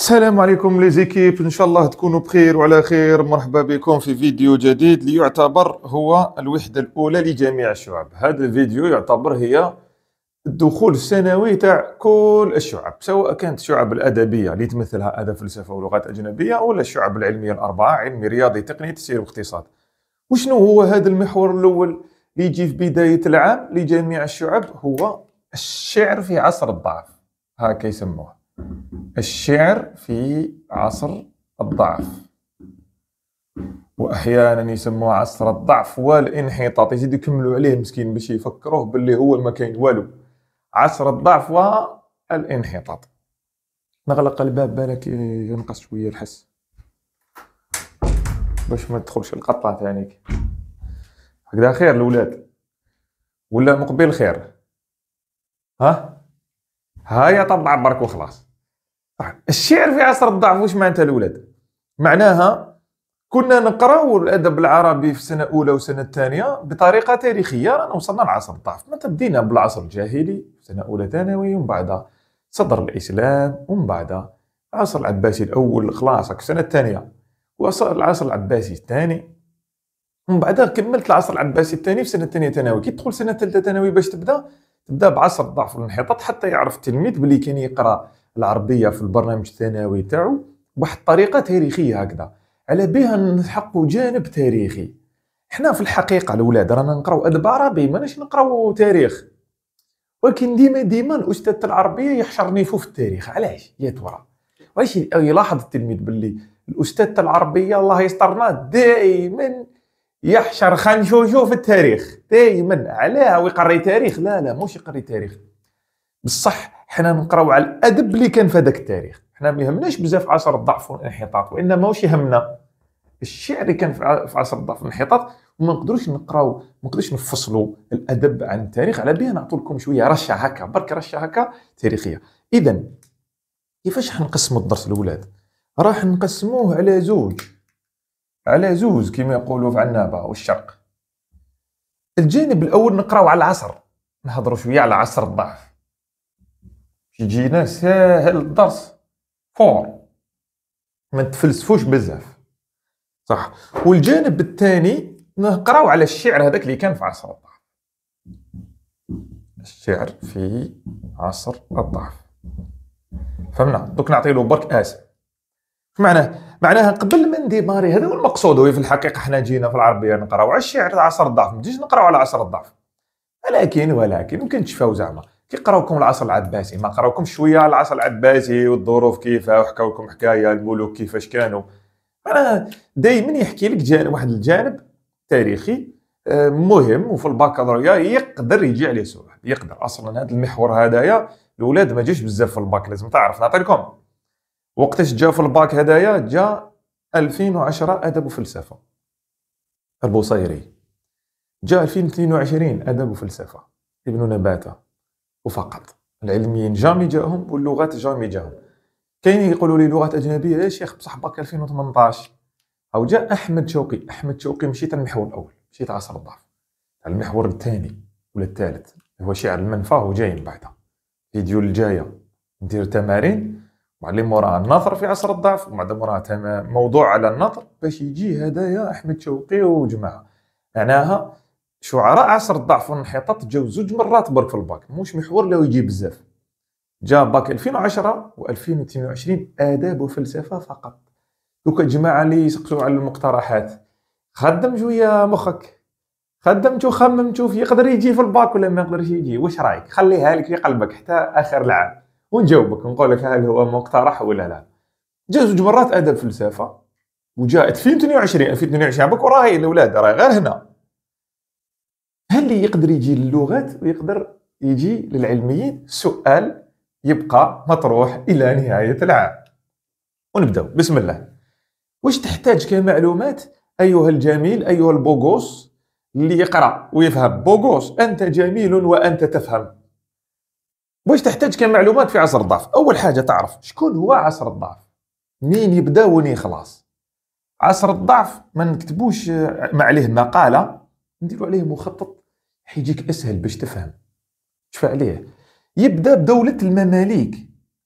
السلام عليكم لي زيكيب ان شاء الله تكونوا بخير وعلى خير مرحبا بكم في فيديو جديد ليعتبر هو الوحده الاولى لجميع الشعب هذا الفيديو يعتبر هي الدخول السنوي تاع كل الشعب سواء كانت الشعب الادبيه اللي تمثلها ادب فلسفه ولغات اجنبيه ولا الشعب العلميه الاربعه علمي رياضي تقني تسير واقتصاد وشنو هو هذا المحور الاول اللي يجي في بدايه العام لجميع الشعب هو الشعر في عصر الضعف هكا يسموه الشعر في عصر الضعف واحيانا يسموه عصر الضعف والانحطاط يزيد يكملوا عليه مسكين باش يفكروه باللي هو ما كاين والو عصر الضعف والانحطاط نغلق الباب بالك ينقص شويه الحس باش ما تدخلش القطه في عينيك هكذا خير الاولاد ولا مقبل خير ها هيا طبع برك وخلاص الشعر في عصر الضعف واش معناتها الاولاد معناها كنا نقراو الادب العربي في سنه اولى وسنه ثانيه بطريقه تاريخيه رانا وصلنا لعصر الضعف متى بدينا بالعصر الجاهلي سنه اولى ثانوي ومن بعد صدر الاسلام ومن بعد العصر العباسي الاول خلاص السنه الثانيه وصل العصر العباسي الثاني ومن بعد كملت العصر العباسي الثاني في سنه ثانيه ثانوي كي تدخل سنه ثالثه ثانوي باش تبدا تبدا بعصر الضعف والانحطاط حتى يعرف التلميذ بلي كان يقرا العربيه في البرنامج الثانوي تاعو بواحد الطريقه تاريخيه هكذا على بها نحقوا جانب تاريخي حنا في الحقيقه الاولاد رانا نقراو ادب عربي ماناش نقراو تاريخ ولكن ديما ديما الاستاذ العربيه يحشرني فوق في التاريخ علاش يا ترى واش يلاحظ التلميذ باللي الاستاذ العربيه الله يسترنا دائما يحشر خنشوشو في التاريخ دائما علاه ويقري تاريخ لا لا موش يقري تاريخ بصح حنا نقراو على الادب اللي كان في هذاك التاريخ حنا ما يهمناش بزاف عصر الضعف والانحطاط وانما واش يهمنا الشعر اللي كان في عصر الضعف والانحطاط وما نقدروش نقراو ما نقدروش نفصلوا الادب عن التاريخ على بها نعطوا لكم شويه رشه هكا برك رشه هكا تاريخيه اذا كيفاش حنقسموا الدرس الاولاد راح نقسموه على زوج على زوج كما يقولوا في عنابه والشرق الجانب الاول نقراو على العصر نهضروا شويه على عصر الضعف يجينا ساهل الدرس فور ما تفلسفوش بزاف صح والجانب الثاني نقراو على الشعر هذاك اللي كان في عصر الضعف الشعر في عصر الضعف فهمنا دوك نعطي له برك اس معناه معناها قبل ما نديماري هذا هو المقصود هو في الحقيقه احنا جينا في العربيه نقراو على الشعر عصر الضعف ما نقراو على عصر الضعف ولكن ولكن ممكن تشفاو زعما كي قراوكم العصر العباسي ما قراوكمش شويه على العصر العباسي والظروف كيفاه وحكاوكم حكايه الملوك كيفاش كانوا انا دائما يحكي لك جانب واحد الجانب تاريخي آه، مهم وفي الباكالوريا يقدر يجي عليه سؤال يقدر اصلا هذا المحور هذايا الاولاد ما جاش بزاف في الباك لازم تعرف نعطي لكم وقتاش جا في الباك هدايا جا 2010 ادب وفلسفه البوصيري جا 2022 ادب وفلسفه ابن نباته وفقط العلميين جامي جاهم واللغات جامي جاهم كاين يقولوا لي لغات اجنبيه يا إيه شيخ بصح باك 2018 او جاء احمد شوقي احمد شوقي مشيت المحور الاول مشيت عصر الضعف المحور الثاني ولا الثالث هو شعر المنفى وجاي من بعدها فيديو الجايه ندير تمارين معلم مورا النثر في عصر الضعف وبعد مورا موضوع على النثر باش يجي هدايا احمد شوقي وجماعه معناها شعراء عصر الضعف والانحطاط جاو زوج مرات برك في الباك موش محور لو يجي بزاف جا باك 2010 و2022 اداب وفلسفه فقط دوك الجماعه اللي يسقسوا على المقترحات خدم شويه مخك خدم شو خمم شوف يقدر يجي في الباك ولا ما يقدرش يجي واش رايك خليها لك في قلبك حتى اخر العام ونجاوبك نقول لك هل هو مقترح ولا لا جا زوج مرات اداب فلسفه وجاء 2022 2022 بك وراهي الاولاد راهي غير هنا اللي يقدر يجي للغات ويقدر يجي للعلميين سؤال يبقى مطروح الى نهايه العام ونبداو بسم الله واش تحتاج كمعلومات ايها الجميل ايها البوغوس اللي يقرا ويفهم بوغوس انت جميل وانت تفهم واش تحتاج كمعلومات في عصر الضعف اول حاجه تعرف شكون هو عصر الضعف مين يبدا وين خلاص عصر الضعف ما نكتبوش ما عليه مقاله نديروا عليه مخطط حيجيك اسهل باش تفهم شفا عليه يبدا بدوله المماليك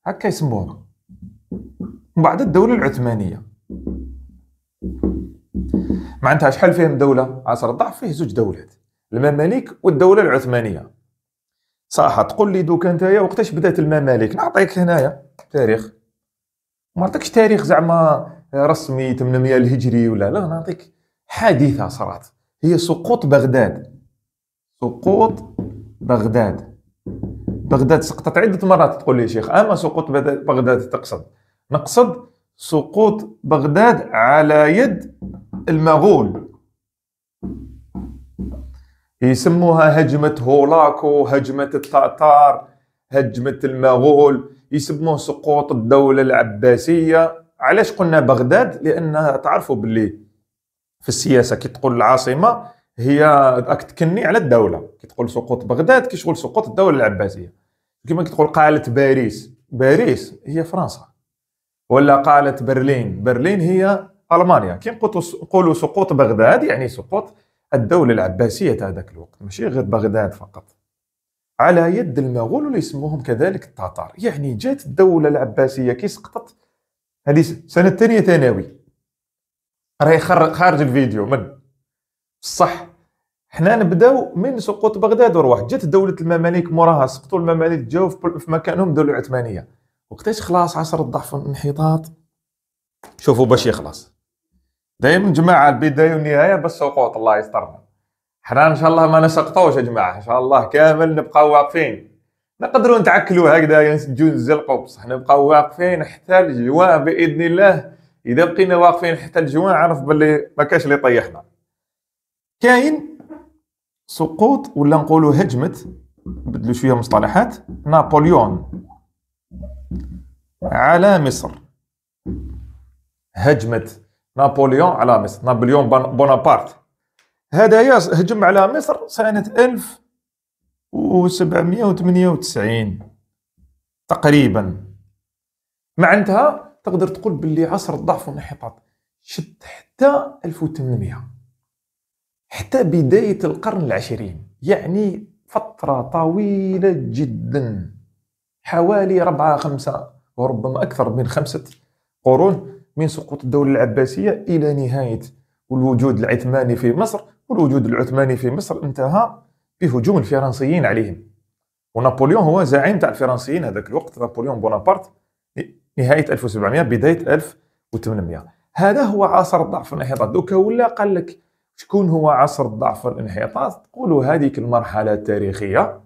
هكا يسموها من بعد الدوله العثمانيه معناتها شحال فيهم دوله عصر الضعف فيه زوج دولات المماليك والدوله العثمانيه صح تقول لي دوك انتيا وقتاش بدات المماليك نعطيك هنايا تاريخ ما نعطيكش تاريخ زعما رسمي 800 الهجري ولا لا نعطيك حادثه صارت هي سقوط بغداد سقوط بغداد بغداد سقطت عدة مرات تقول لي شيخ أما سقوط بغداد تقصد نقصد سقوط بغداد على يد المغول يسموها هجمة هولاكو هجمة التاتار هجمة المغول يسموه سقوط الدولة العباسية علاش قلنا بغداد لأنها تعرفوا باللي في السياسة كي تقول العاصمة هي راك تكني على الدوله كي تقول سقوط بغداد كي شغل سقوط الدوله العباسيه كما كتقول قالت باريس باريس هي فرنسا ولا قالت برلين برلين هي المانيا كي نقولوا سقوط بغداد يعني سقوط الدوله العباسيه تاع ذاك الوقت ماشي غير بغداد فقط على يد المغول اللي يسموهم كذلك التتار يعني جات الدوله العباسيه كي سقطت هذه سنه ثانيه ثانوي راهي خارج الفيديو من صح حنا نبداو من سقوط بغداد وروح جات دوله المماليك موراها سقطوا المماليك جاو في مكانهم دوله العثمانيه وقتاش خلاص عصر الضعف والانحطاط شوفوا باش يخلص دائما جماعه البدايه والنهايه بس سقوط الله يسترنا حنا ان شاء الله ما نسقطوش يا جماعه ان شاء الله كامل نبقاو واقفين نقدروا نتعكلوا هكذا نسجوا نزلقوا بصح نبقاو واقفين حتى الجوان باذن الله اذا بقينا واقفين حتى الجوان عرف باللي ما كاش اللي يطيحنا كاين سقوط ولا نقولوا هجمه نبدلوا شويه مصطلحات نابليون على مصر هجمه نابليون على مصر نابليون بونابارت هذا هجم على مصر سنه 1798 تقريبا معناتها تقدر تقول باللي عصر الضعف والانحطاط شد حتى 1800 حتى بداية القرن العشرين يعني فترة طويلة جدا حوالي ربعة خمسة وربما أكثر من خمسة قرون من سقوط الدولة العباسية إلى نهاية الوجود العثماني في مصر والوجود العثماني في مصر انتهى بهجوم الفرنسيين عليهم ونابليون هو زعيم تاع الفرنسيين هذاك الوقت نابليون بونابرت نهاية 1700 بداية 1800 هذا هو عصر الضعف والانحطاط دوكا ولا قال لك شكون هو عصر الضعف والانحطاط تقولوا هذيك المرحله التاريخيه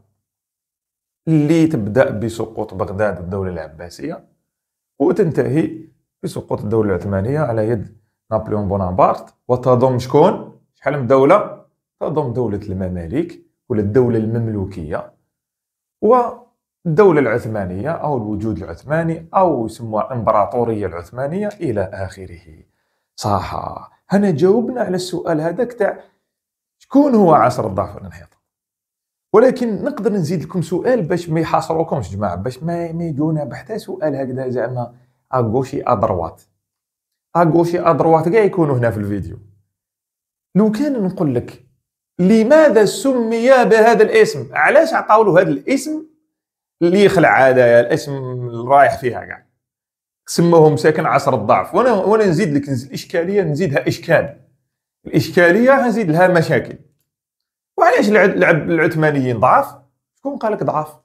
اللي تبدا بسقوط بغداد الدوله العباسيه وتنتهي بسقوط الدوله العثمانيه على يد نابليون بونابرت وتضم شكون شحال من دوله تضم دوله المماليك ولا الدوله المملوكيه والدوله العثمانيه او الوجود العثماني او يسموها الامبراطوريه العثمانيه الى اخره صح هنا جاوبنا على السؤال هذاك تاع شكون هو عصر الضعف والانحطاط ولكن نقدر نزيد لكم سؤال باش ما يحاصروكمش جماعه باش ما ما يجونا بحتى سؤال هكذا زعما اغوشي ادروات اغوشي ادروات كاع يكونوا هنا في الفيديو لو كان نقول لك لماذا سمي بهذا الاسم علاش عطاولو هذا الاسم اللي يخلع هذا الاسم رايح فيها كاع سموه مساكن عشر الضعف وانا وانا نزيد لك الاشكاليه نزيدها اشكال الاشكاليه نزيد لها مشاكل وعلاش لعب العثمانيين ضعف شكون قال لك ضعف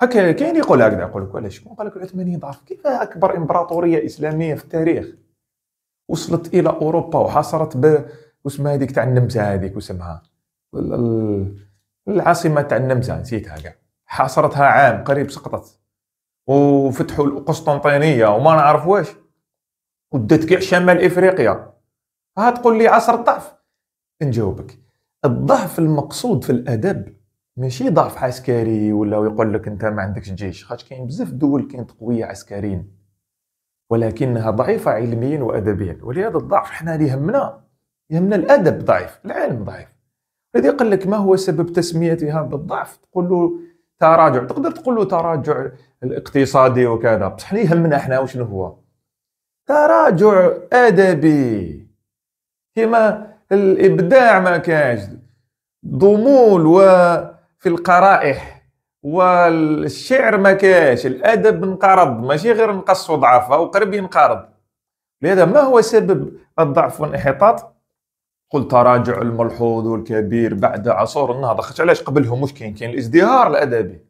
هكا كاين يقول هكذا يقول لك علاش شكون قال لك العثمانيين ضعف كيف اكبر امبراطوريه اسلاميه في التاريخ وصلت الى اوروبا وحاصرت ب واسمها هذيك تاع النمسا هذيك واسمها العاصمه تاع النمسا نسيتها كاع حاصرتها عام قريب سقطت وفتحوا القسطنطينيه وما نعرف واش ودات كاع شمال افريقيا ها تقول لي عصر الضعف نجاوبك الضعف المقصود في الادب ماشي ضعف عسكري ولا يقول لك انت ما عندكش جيش خاطر كاين بزاف دول كانت قويه عسكريا ولكنها ضعيفه علميا وادبيا ولهذا الضعف حنا اللي يهمنا يهمنا الادب ضعيف العلم ضعيف الذي قال لك ما هو سبب تسميتها بالضعف تقول له تراجع تقدر تقول له تراجع الاقتصادي وكذا بصح اللي يهمنا احنا وشنو هو تراجع ادبي كما الابداع ما كانش ضمول وفي القرائح والشعر ما كاش الادب انقرض ماشي غير نقص ضعفه وقرب ينقرض لهذا ما هو سبب الضعف والانحطاط قل تراجع الملحوظ والكبير بعد عصور النهضه علاش قبلهم مش كاين كاين الازدهار الادبي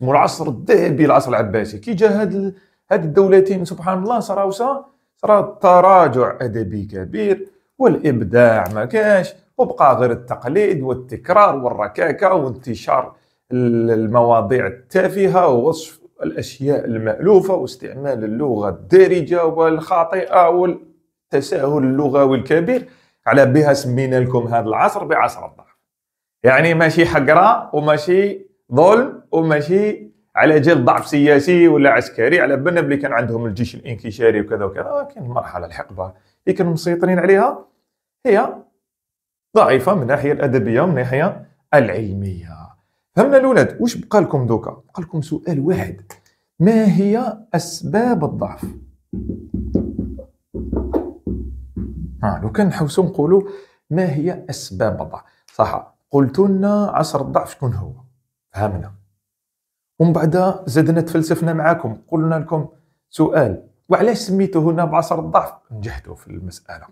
والعصر الذهبي العصر العباسي كي جا هاد هاد الدولتين سبحان الله صراوسا صرا تراجع ادبي كبير والابداع ما كاش وبقى غير التقليد والتكرار والركاكه وانتشار المواضيع التافهه ووصف الاشياء المالوفه واستعمال اللغه الدارجه والخاطئه والتساهل اللغوي الكبير على بها سمينا لكم هذا العصر بعصر الضعف يعني ماشي حقره وماشي ظلم وماشي على جال ضعف سياسي ولا عسكري على بالنا بلي كان عندهم الجيش الانكشاري وكذا وكذا ولكن المرحله الحقبه اللي كانوا مسيطرين عليها هي ضعيفه من الناحيه الادبيه ومن الناحيه العلميه فهمنا الاولاد واش بقى لكم دوكا بقى لكم سؤال واحد ما هي اسباب الضعف ها لو كان نحوسو نقولوا ما هي اسباب الضعف صح قلت لنا عصر الضعف شكون هو فهمنا ومن بعد زدنا تفلسفنا معاكم قلنا لكم سؤال وعلاش سميته هنا بعصر الضعف نجحتوا في المساله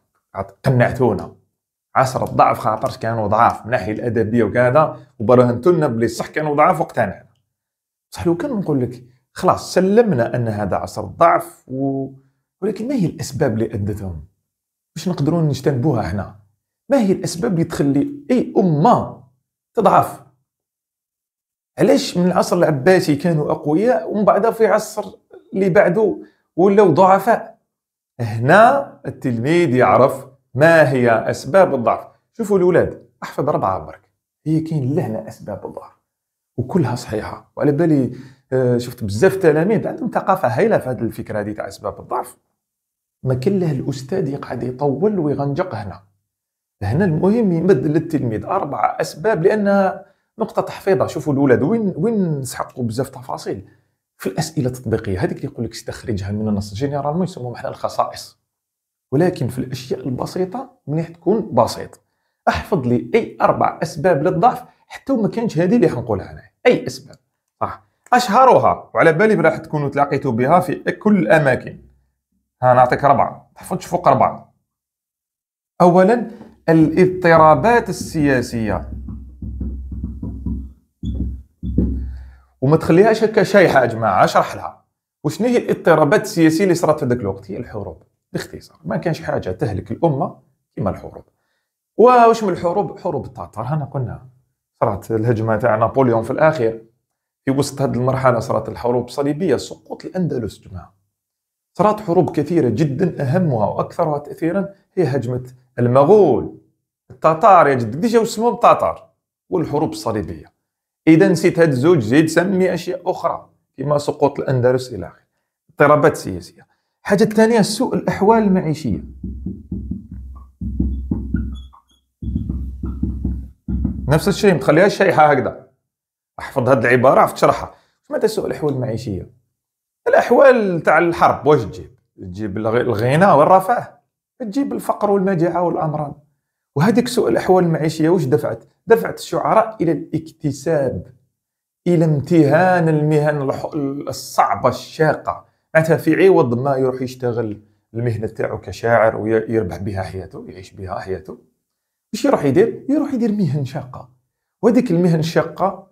قنعتونا عصر الضعف خاطرش كانوا ضعاف من الناحيه الادبيه وكذا وبرهنتوا لنا بلي صح كانوا ضعاف واقتنعنا صح لو كان نقول لك خلاص سلمنا ان هذا عصر الضعف و... ولكن ما هي الاسباب اللي ادتهم باش نقدرون نجتنبوها هنا ما هي الاسباب اللي تخلي اي امه تضعف علاش من العصر العباسي كانوا اقوياء ومن بعد في عصر اللي بعده ولاو ضعفاء هنا التلميذ يعرف ما هي اسباب الضعف شوفوا الاولاد احفظ ربعه برك هي كاين لهنا اسباب الضعف وكلها صحيحه وعلى بالي آه، شفت بزاف تلاميذ عندهم ثقافه هايله في هذه الفكره هذه تاع اسباب الضعف ما كان له الاستاذ يقعد يطول ويغنجق هنا هنا المهم يمد للتلميذ اربع اسباب لانها نقطه تحفيظه شوفوا الاولاد وين وين نسحقوا بزاف تفاصيل في الاسئله التطبيقيه هذيك اللي يقول لك استخرجها من النص جينيرالمون يسموهم احنا الخصائص ولكن في الاشياء البسيطه مليح تكون بسيط احفظ لي اي اربع اسباب للضعف حتى وما كانش هذه اللي حنقولها انا اي اسباب صح اشهرها وعلى بالي راح تكونوا تلاقيتوا بها في كل الاماكن ها نعطيك اربعه تحفظش فوق اربعه اولا الاضطرابات السياسيه وما تخليهاش هكا شايحه يا جماعه اشرح لها وشنو هي الاضطرابات السياسيه اللي صارت في ذاك الوقت هي الحروب باختصار ما كانش حاجه تهلك الامه كما الحروب واش من الحروب حروب التاتار هنا قلنا صارت الهجمه تاع نابليون في الاخير في وسط هذه المرحله صارت الحروب الصليبيه سقوط الاندلس جماعه صارت حروب كثيره جدا اهمها واكثرها تاثيرا هي هجمه المغول التاتار يا جد ديجا اسمهم تاتار والحروب الصليبيه اذا نسيت هاد الزوج زيد سمي اشياء اخرى كما سقوط الاندلس الى اخره اضطرابات سياسيه الحاجه الثانيه سوء الاحوال المعيشيه نفس الشيء ما تخليهاش شايحه هكذا احفظ هذه العباره عرفت تشرحها ماذا سوء الاحوال المعيشيه الاحوال تاع الحرب واش تجيب تجيب الغنى والرفاه تجيب الفقر والمجاعه والامراض وهذيك سوء الاحوال المعيشيه واش دفعت؟ دفعت الشعراء الى الاكتساب الى امتهان المهن الصعبه الشاقه معناتها في عوض ما يروح يشتغل المهنه تاعو كشاعر ويربح بها حياته يعيش بها حياته واش يروح يدير؟ يروح يدير مهن شاقه وهذيك المهن الشاقه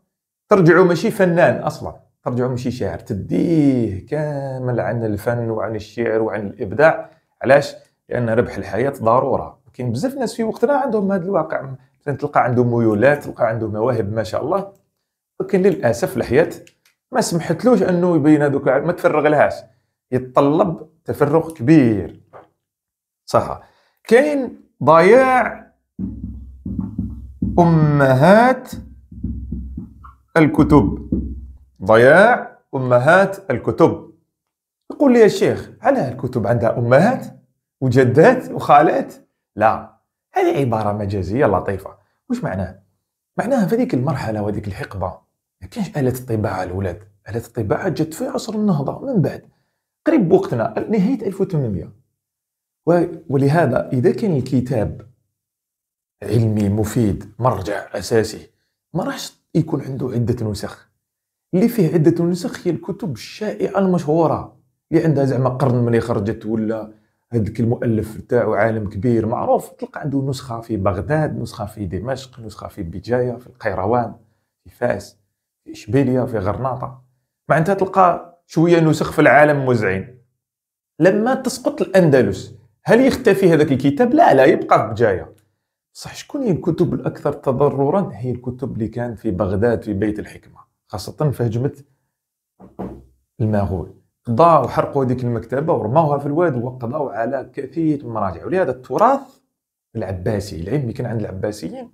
ترجعوا ماشي فنان اصلا ترجعوا ماشي شاعر تديه كامل عن الفن وعن الشعر وعن الابداع علاش؟ لان ربح الحياه ضروره كاين بزاف ناس في وقتنا عندهم هذا الواقع مثلا تلقى عنده ميولات تلقى عنده مواهب ما شاء الله ولكن للاسف الحياه ما سمحتلوش انه يبين هذوك ما تفرغ لهاش يتطلب تفرغ كبير صح كاين ضياع امهات الكتب ضياع امهات الكتب يقول لي يا شيخ على الكتب عندها امهات وجدات وخالات لا هذه عبارة مجازية لطيفة وش معناه؟ معناها في هذيك المرحلة وهذيك الحقبة ما كانش آلة الطباعة الأولاد آلة الطباعة جت في عصر النهضة من بعد قريب وقتنا نهاية 1800 ولهذا إذا كان الكتاب علمي مفيد مرجع أساسي ما راحش يكون عنده عدة نسخ اللي فيه عدة نسخ هي الكتب الشائعة المشهورة اللي عندها زعما قرن ملي خرجت ولا هذاك المؤلف تاعو عالم كبير معروف تلقى عنده نسخه في بغداد نسخه في دمشق نسخه في بجايه في القيروان في فاس في اشبيليه في غرناطه معناتها تلقى شويه نسخ في العالم مزعين لما تسقط الاندلس هل يختفي هذاك الكتاب لا لا يبقى في بجايه صح شكون هي الكتب الاكثر تضررا هي الكتب اللي كان في بغداد في بيت الحكمه خاصه في هجمه المغول قضاو وحرقوا هذيك المكتبه ورماوها في الواد وقضاو على كثير من المراجع ولهذا التراث العباسي العلمي كان عند العباسيين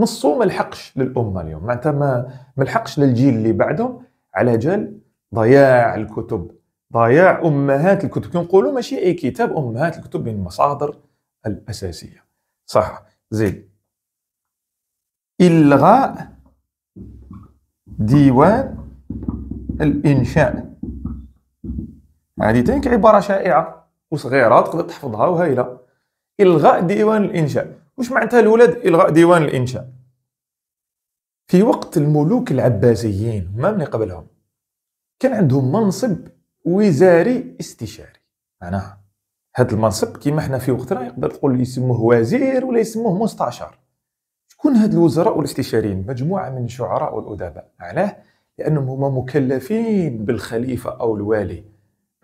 نصو ما لحقش للامه اليوم معناتها ما ما لحقش للجيل اللي بعدهم على جال ضياع الكتب ضياع امهات الكتب كنقولوا ماشي اي كتاب امهات الكتب من المصادر الاساسيه صح زيد الغاء ديوان الانشاء هذه تانك عباره شائعه وصغيره تقدر تحفظها وهايله الغاء ديوان الانشاء واش معناتها الولاد الغاء ديوان الانشاء في وقت الملوك العباسيين ما من قبلهم كان عندهم منصب وزاري استشاري معناها هذا المنصب كيما حنا في وقتنا يقدر تقول يسموه وزير ولا يسموه مستشار شكون هاد الوزراء والاستشاريين مجموعه من الشعراء والادباء علاه لانهم هما مكلفين بالخليفه او الوالي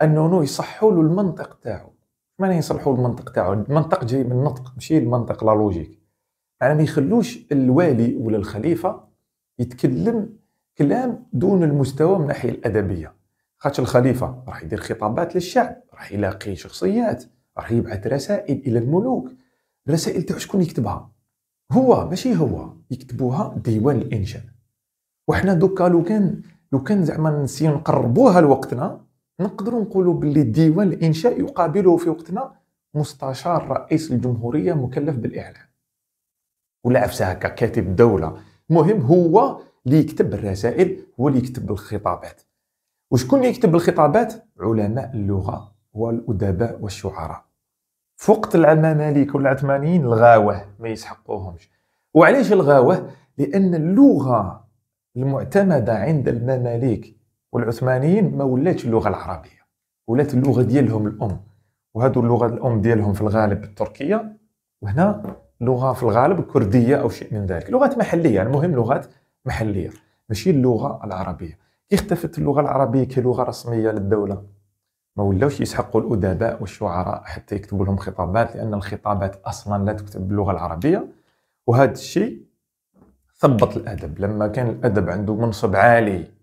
انه يصحوا له المنطق تاعو ما يصلحوا المنطق تاعو المنطق جاي من النطق ماشي المنطق لا لوجيك يعني ما يخلوش الوالي ولا الخليفه يتكلم كلام دون المستوى من الناحيه الادبيه خاطش الخليفه راح يدير خطابات للشعب راح يلاقي شخصيات راح يبعث رسائل الى الملوك الرسائل تاعو شكون يكتبها هو ماشي هو يكتبوها ديوان الانشاء وحنا دوكا لو كان لو كان زعما نسيو نقربوها لوقتنا نقدر نقولوا باللي ديوان الانشاء يقابله في وقتنا مستشار رئيس الجمهوريه مكلف بالاعلام ولا عفسه ككاتب دوله مهم المهم هو اللي يكتب الرسائل هو اللي يكتب الخطابات وشكون اللي يكتب الخطابات علماء اللغه والادباء والشعراء فقط العماماليك والعثمانيين الغاوه ما يسحقوهمش وعلاش الغاوه لان اللغه المعتمده عند المماليك والعثمانيين ما ولاتش اللغه العربيه ولات اللغه ديالهم الام وهذو اللغه الام ديالهم في الغالب التركيه وهنا لغه في الغالب كرديه او شيء من ذلك لغات محليه المهم يعني لغات محليه ماشي اللغه العربيه كي اختفت اللغه العربيه كلغه رسميه للدوله ما ولاوش يسحقوا الادباء والشعراء حتى يكتبوا لهم خطابات لان الخطابات اصلا لا تكتب باللغه العربيه وهذا الشيء ثبط الادب لما كان الادب عنده منصب عالي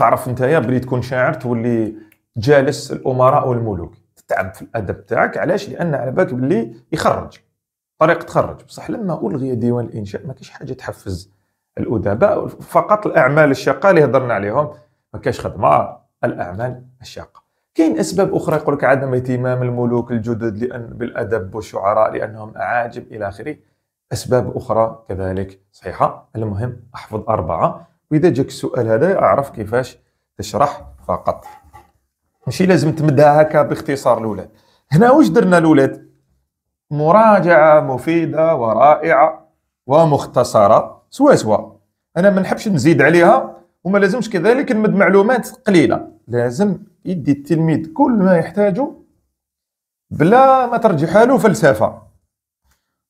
تعرف انت يا بلي تكون شاعر تولي جالس الامراء والملوك تتعب في الادب تاعك علاش لان على بالك بلي يخرج طريق تخرج بصح لما الغي ديوان الانشاء ما كاش حاجه تحفز الادباء فقط الاعمال الشاقه اللي هضرنا عليهم ما كاش خدمه الاعمال الشاقه كاين اسباب اخرى يقول لك عدم اهتمام الملوك الجدد لان بالادب والشعراء لانهم اعاجم الى اخره اسباب اخرى كذلك صحيحه المهم احفظ اربعه واذا جاك السؤال هذا اعرف كيفاش تشرح فقط ماشي لازم تمدها هكا باختصار الاولاد هنا واش درنا الاولاد مراجعه مفيده ورائعه ومختصره سوا سوا انا ما نحبش نزيد عليها وما لازمش كذلك نمد معلومات قليله لازم يدي التلميذ كل ما يحتاجه بلا ما ترجعها له فلسفه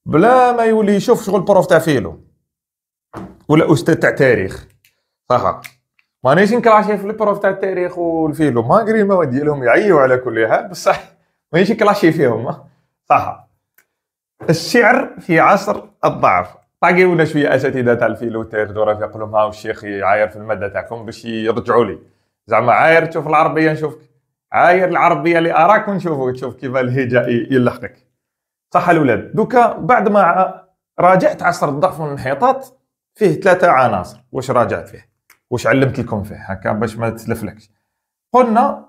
بلا ما يولي يشوف شغل بروف تاع فيلو ولا استاذ تاع تاريخ فقط مانيش نكراشي في البروف تاع التاريخ والفيلو ما كريما ديالهم يعيوا على كل حال بصح مانيش نكراشي فيهم صح الشعر في عصر الضعف طاقيونا شويه اساتذه تاع الفيلو التاريخ دورا يقول لهم هاو الشيخ يعاير في الماده تاعكم باش يرجعوا لي زعما عاير تشوف العربيه نشوفك عاير العربيه اللي اراك ونشوفك تشوف كيف الهجاء يلحقك صح الاولاد دوكا بعد ما راجعت عصر الضعف والانحطاط فيه ثلاثه عناصر واش راجعت فيه وش علمت لكم فيه هكا باش ما تلفلكش قلنا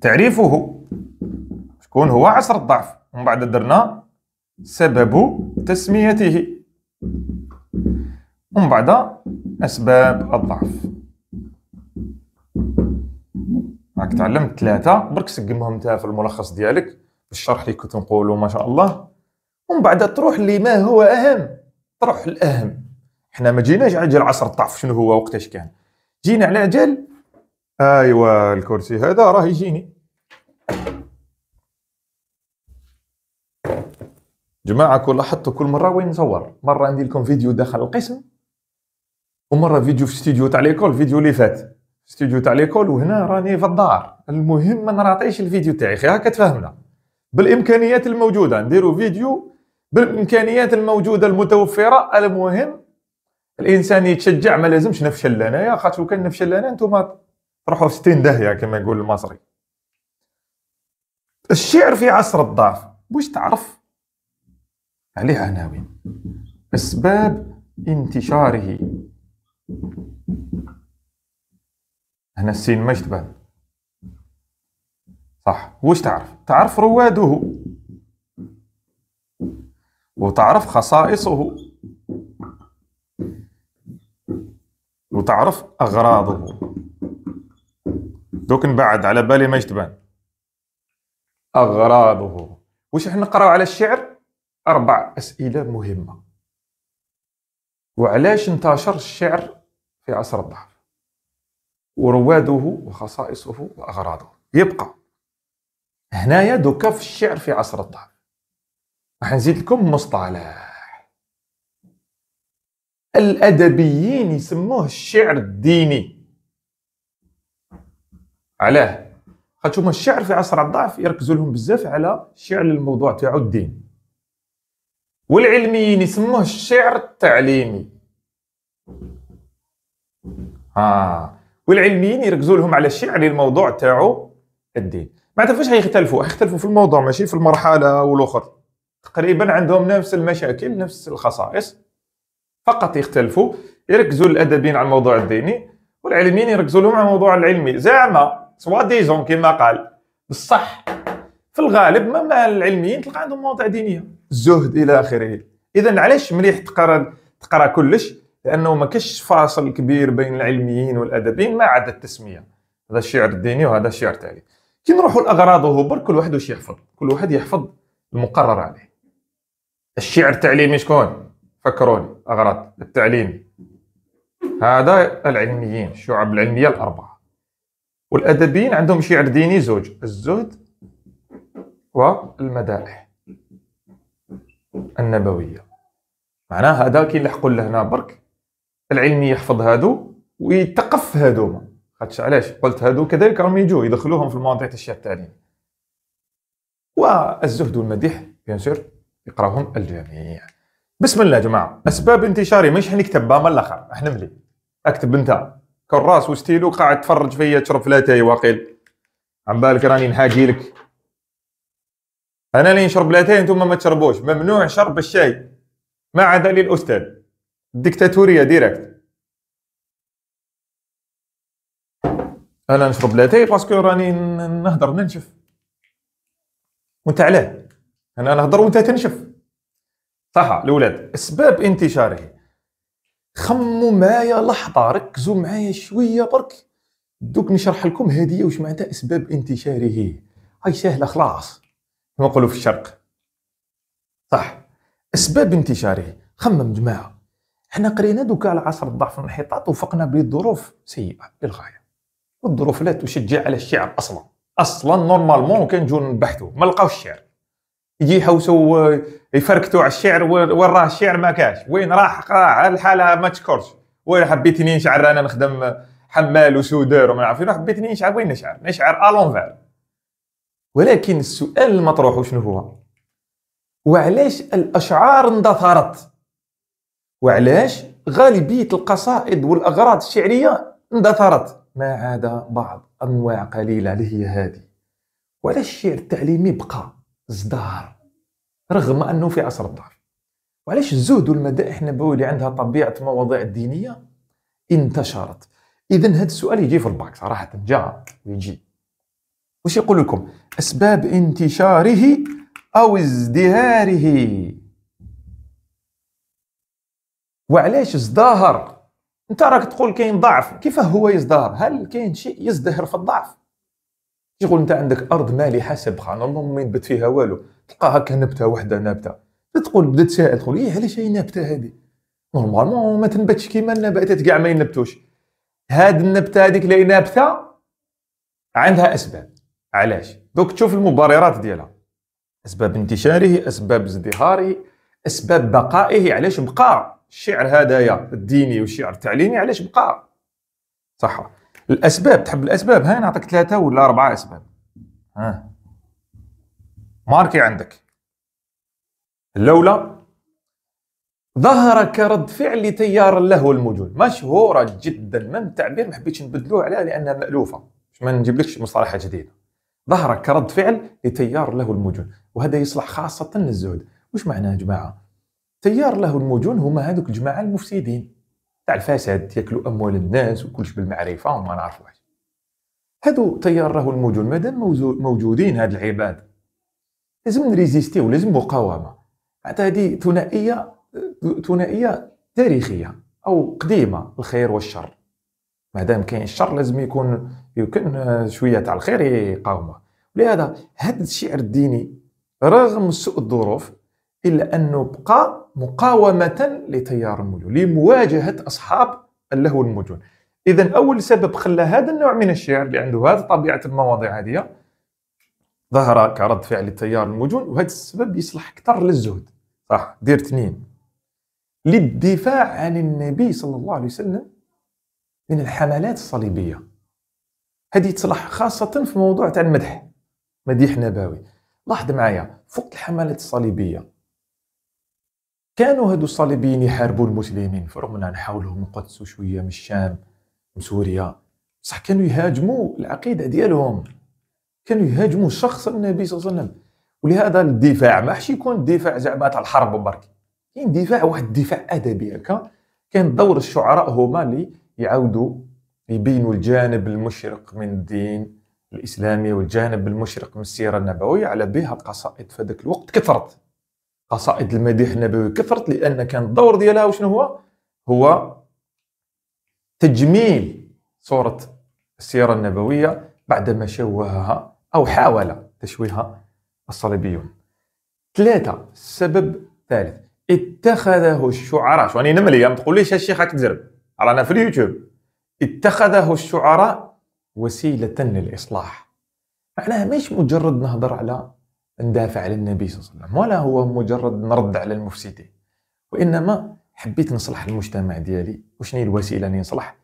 تعريفه شكون هو عشر الضعف ومن بعد درنا سبب تسميته ومن بعد أسباب الضعف راك تعلمت ثلاثة برك سقمهم انت في الملخص ديالك في الشرح اللي كنت نقولو ما شاء الله ومن بعد تروح لما هو أهم تروح الأهم احنا ما جيناش على اجل عصر الطعف شنو هو وقتاش كان جينا على اجل ايوا الكرسي هذا راه يجيني جماعة كون لاحظتوا كل مرة وين نصور مرة عندي لكم فيديو داخل القسم ومرة فيديو في استوديو تاع ليكول فيديو اللي فات استوديو تاع ليكول وهنا راني في الدار المهم ما نراطيش الفيديو تاعي خي هكا تفهمنا بالامكانيات الموجودة نديرو فيديو بالامكانيات الموجودة المتوفرة المهم الانسان يتشجع ما لازمش نفشل انايا خاطر لو كان نفشل انا انتم تروحوا في 60 داهيه كما يقول المصري الشعر في عصر الضعف واش تعرف عليه عناوين اسباب انتشاره هنا السين ما تبان صح واش تعرف تعرف رواده وتعرف خصائصه وتعرف أغراضه دوك نبعد على بالي ما يشتبان أغراضه واش حنا نقراو على الشعر أربع أسئلة مهمة وعلاش انتشر الشعر في عصر الضعف ورواده وخصائصه وأغراضه يبقى هنايا دوكا في الشعر في عصر الضعف راح نزيد لكم مصطلح الادبيين يسموه الشعر الديني علاه خاطر هما الشعر في عصر الضعف يركزوا لهم بزاف على الشعر الموضوع تاعو الدين والعلميين يسموه الشعر التعليمي ها آه. والعلميين يركزوا لهم على الشعر الموضوع تاعو الدين معناتها فاش هيختلفوا هيختلفوا في الموضوع ماشي في المرحله والاخر تقريبا عندهم نفس المشاكل نفس الخصائص فقط يختلفوا يركزوا الادبيين على الموضوع الديني والعلميين يركزوا لهم على الموضوع العلمي زعما سوا ديزون كما قال بصح في الغالب ما العلميين تلقى عندهم مواضيع دينيه الزهد الى اخره اذا علاش مليح تقرا تقرا كلش لانه ما كاش فاصل كبير بين العلميين والادبيين ما عدا التسميه هذا الشعر الديني وهذا الشعر تالي كي نروحوا لاغراض وهبر كل واحد واش يحفظ كل واحد يحفظ المقرر عليه الشعر التعليمي شكون فكروني أغراض التعليم هذا العلميين الشعب العلمية الأربعة والأدبيين عندهم شعر ديني زوج الزهد والمدائح النبوية معناها هذا كي نلحقوا لهنا برك العلمي يحفظ هادو ويتقف هادوما خاطش علاش قلت هادو كذلك راهم يجوا يدخلوهم في المواضيع تاع الشعر والزهد والمديح بيان سور يقراهم الجميع بسم الله يا جماعه اسباب انتشاري مش حنكتب بام الاخر احنا اكتب انت كراس وستيلو قاعد تفرج فيا تشرب لاتاي واقيل عم بالك راني نحاكي لك انا اللي نشرب لاتاي انتم ما تشربوش ممنوع شرب الشاي ما عدا للاستاذ ديكتاتوريه ديريكت انا نشرب لاتاي باسكو راني نهضر ننشف وانت علاه انا نهضر وانت تنشف صح الاولاد اسباب انتشاره خموا معايا لحظه ركزوا معايا شويه برك دوك نشرح لكم هديه واش معناتها اسباب انتشاره هاي سهله خلاص كما نقولوا في الشرق صح اسباب انتشاره خمم جماعه احنا قرينا دوكا على عصر الضعف والانحطاط وفقنا بظروف سيئه للغايه والظروف لا تشجع على الشعر اصلا اصلا نورمالمون كان نجو نبحثوا ما لقاوش الشعر يجي يحوسوا يفركتوا على الشعر وين راه الشعر ما كاش وين راح قاع الحاله ما تشكرش وين حبيتني نشعر انا نخدم حمال وسودار وما نعرف حبيتني نشعر وين نشعر نشعر الونفير ولكن السؤال المطروح وشنو هو وعلاش الاشعار اندثرت وعلاش غالبيه القصائد والاغراض الشعريه اندثرت ما عدا بعض انواع قليله اللي هي هذه وعلاش الشعر التعليمي بقى ازدهر رغم انه في عصر الضعف وعلاش الزهد والمدائح النبوي اللي عندها طبيعه مواضيع دينيه انتشرت اذا هذا السؤال يجي في الباك صراحه جاء ويجي واش يقول لكم اسباب انتشاره او ازدهاره وعلاش ازدهر انت راك تقول كاين ضعف كيف هو يزدهر هل كاين شيء يزدهر في الضعف شغل انت عندك ارض مالحه سابقه نورمالمون ما ينبت فيها والو تلقى هكا نبته وحده نابته تقول بدات تسائل تقول ايه علاش هي نابته هذه نورمالمون ما تنبتش كيما النباتات كاع ما ينبتوش هاد النبته هذيك اللي نابته عندها اسباب علاش دوك تشوف المبررات ديالها اسباب انتشاره اسباب ازدهاره اسباب بقائه علاش بقى الشعر هذايا الديني والشعر التعليمي علاش بقى صح الاسباب تحب الاسباب ها نعطيك ثلاثه ولا اربعه اسباب ها ماركي عندك الاولى ظهر كرد فعل لتيار اللهو الموجود مشهوره جدا من تعبير ما حبيتش نبدلوه عليها لانها مالوفه باش ما نجيبلكش مصطلح جديده ظهر كرد فعل لتيار اللهو الموجود وهذا يصلح خاصه للزهد وش معناه يا جماعه تيار اللهو الموجود هما هذوك الجماعه المفسدين تاع الفساد ياكلوا اموال الناس وكلش بالمعرفه وما نعرف هادو تيار راهو الموجود مادام موجودين هاد العباد لازم نريزيستي ولازم مقاومه حتى هادي ثنائيه ثنائيه تاريخيه او قديمه الخير والشر مادام كاين الشر لازم يكون يمكن شويه تاع الخير يقاومه لهذا هذا الشعر الديني رغم سوء الظروف الا انه بقى مقاومة لتيار المجون لمواجهة أصحاب اللهو المجون إذا أول سبب خلى هذا النوع من الشعر اللي عنده هذا طبيعة المواضيع هذه ظهر كرد فعل لتيار المجون وهذا السبب يصلح أكثر للزهد صح دير اثنين للدفاع عن النبي صلى الله عليه وسلم من الحملات الصليبية هذه تصلح خاصة في موضوع تاع المدح مديح نبوي لاحظ معايا فوق الحملات الصليبية كانوا هادو الصليبيين يحاربوا المسلمين فرغم أننا نحاولوا من القدس وشويه من الشام من سوريا بصح كانوا يهاجموا العقيده ديالهم كانوا يهاجموا شخص النبي صلى الله عليه وسلم ولهذا الدفاع ماحش يكون الدفاع زعما تاع الحرب برك كاين دفاع واحد الدفاع ادبي هكا كان دور الشعراء هما اللي يعاودوا يبينوا الجانب المشرق من الدين الاسلامي والجانب المشرق من السيره النبويه على بها القصائد في ذاك الوقت كثرت قصائد المديح النبوي كثرت لان كان الدور ديالها وشنو هو؟ هو تجميل صوره السيره النبويه بعدما شوهها او حاول تشويهها الصليبيون. ثلاثه السبب الثالث اتخذه الشعراء شو يعني نملي ما يعني تقوليش الشيخ راك تزرب رانا في اليوتيوب اتخذه الشعراء وسيله للاصلاح معناها مش مجرد نهضر على ندافع للنبي صلى الله عليه وسلم ولا هو مجرد نرد على المفسدين وانما حبيت نصلح المجتمع ديالي وشنو هي الوسيله اللي نصلح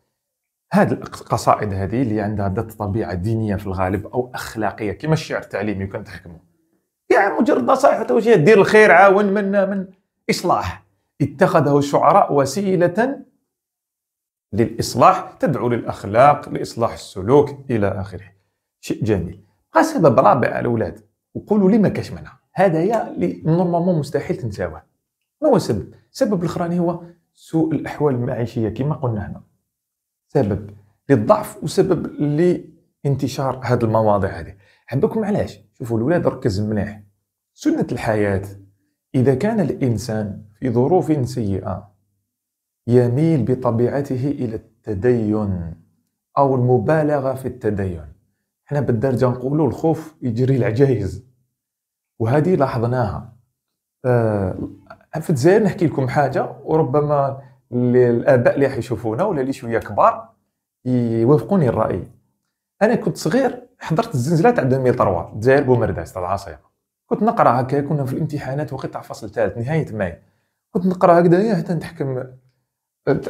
هذه القصائد هذه اللي عندها ذات طبيعه دينيه في الغالب او اخلاقيه كما الشعر التعليمي وكان تحكمه يعني مجرد نصائح وتوجيه دير الخير عاون من من اصلاح اتخذه الشعراء وسيله للاصلاح تدعو للاخلاق لاصلاح السلوك الى اخره شيء جميل بقى سبب رابع الاولاد وقولوا لي ما كاش منها يا اللي نورمالمون مستحيل تنساوه ما هو السبب السبب الاخراني هو سوء الاحوال المعيشيه كما قلنا هنا سبب للضعف وسبب لانتشار هذه المواضيع هذه حبكم علاش شوفوا الاولاد ركز مليح سنه الحياه اذا كان الانسان في ظروف سيئه يميل بطبيعته الى التدين او المبالغه في التدين حنا بالدرجه نقولوا الخوف يجري العجايز وهذه لاحظناها آه، في الجزائر نحكي لكم حاجه وربما الاباء اللي راح يشوفونا ولا اللي شويه كبار يوافقوني الراي انا كنت صغير حضرت الزلزله تاع 2003 الجزائر بومرداس تاع العاصمه كنت نقرا هكا كنا في الامتحانات وقت تاع فصل ثالث نهايه ماي كنت نقرا هكذايا حتى نتحكم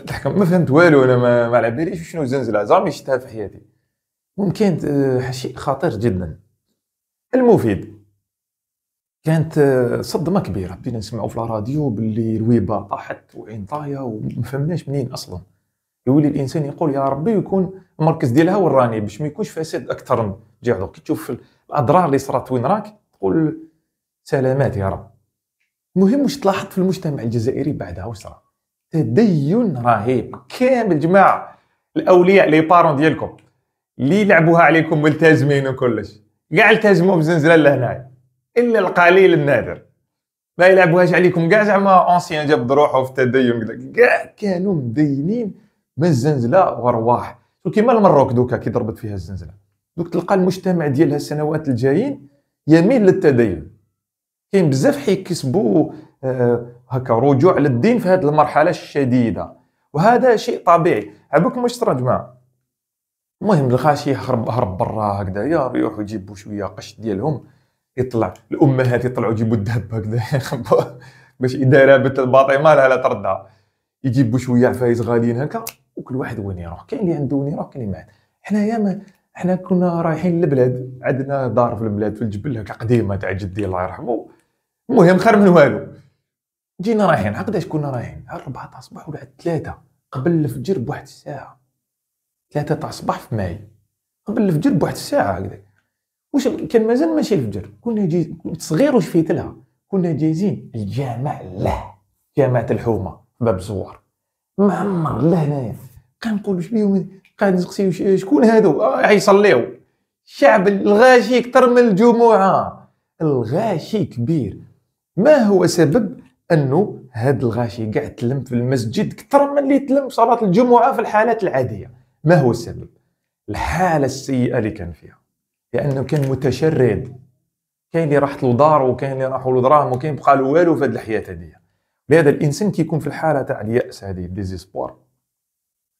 تحكم ما فهمت والو انا ما, على باليش شنو زنزله زعما شفتها في حياتي ممكن آه، شيء خطير جدا المفيد كانت آه، صدمه كبيره بدينا نسمعوا في الراديو باللي رويبه طاحت وعين طايه وما فهمناش منين اصلا يولي الانسان يقول يا ربي يكون المركز ديالها وراني باش ما يكونش فساد اكثر من جهه كي تشوف الاضرار اللي صرات وين راك تقول سلامات يا رب المهم واش تلاحظ في المجتمع الجزائري بعدها واش صرا تدين رهيب كامل جماعه الاولياء لي بارون ديالكم اللي يلعبوها عليكم ملتزمين وكلش كاع التزموا بزنزله لهنا الا القليل النادر ما يلعبوهاش عليكم كاع زعما اونسيان جاب روحه في التدين كاع كانوا مدينين من الزنزله وارواح كيما المروك دوكا كي ضربت فيها الزنزله دوك تلقى المجتمع ديالها السنوات الجايين يميل للتدين كاين بزاف حيكسبوا آه هكا رجوع للدين في هذه المرحله الشديده وهذا شيء طبيعي عبوك مش ترى جماعه المهم الغاشي هرب هرب برا هكذايا يروحوا يجيبوا شويه قش ديالهم يطلع الامهات يطلعوا يجيبوا الذهب هكذا باش اذا رابت ما لها لا تردها يجيبوا شويه عفايس غاليين هكا وكل واحد وين يروح كاين اللي عنده وين يروح كاين اللي ما حنايا ما حنا كنا رايحين للبلاد عندنا دار في البلاد في الجبل هكا قديمه تاع جدي الله يرحمه المهم خير من والو جينا رايحين هكذا كنا رايحين على 4 تاع الصباح ولا على 3 قبل الفجر بواحد الساعه ثلاثة تاع الصباح في ماي قبل الفجر بواحد الساعة هكذا واش كان مازال ماشي الفجر كنا جاي صغير وش فيت لها كنا جايزين الجامع له جامعة الحومة باب الزوار معمر له هنايا قاعد نقول واش بيهم قاعد نسقسي شكون هادو آه يصليو الشعب الغاشي اكثر من الجمعة الغاشي كبير ما هو سبب انه هاد الغاشي قاعد تلم في المسجد اكثر من اللي تلم في صلاه الجمعه في الحالات العاديه ما هو السبب؟ الحالة السيئة اللي كان فيها لأنه كان متشرد كاين اللي راحت له دار وكاين اللي راحوا له دراهم وكاين بقى له والو في هذه الحياة هذه لهذا الإنسان كيكون في الحالة تاع اليأس هذه ديزيسبوار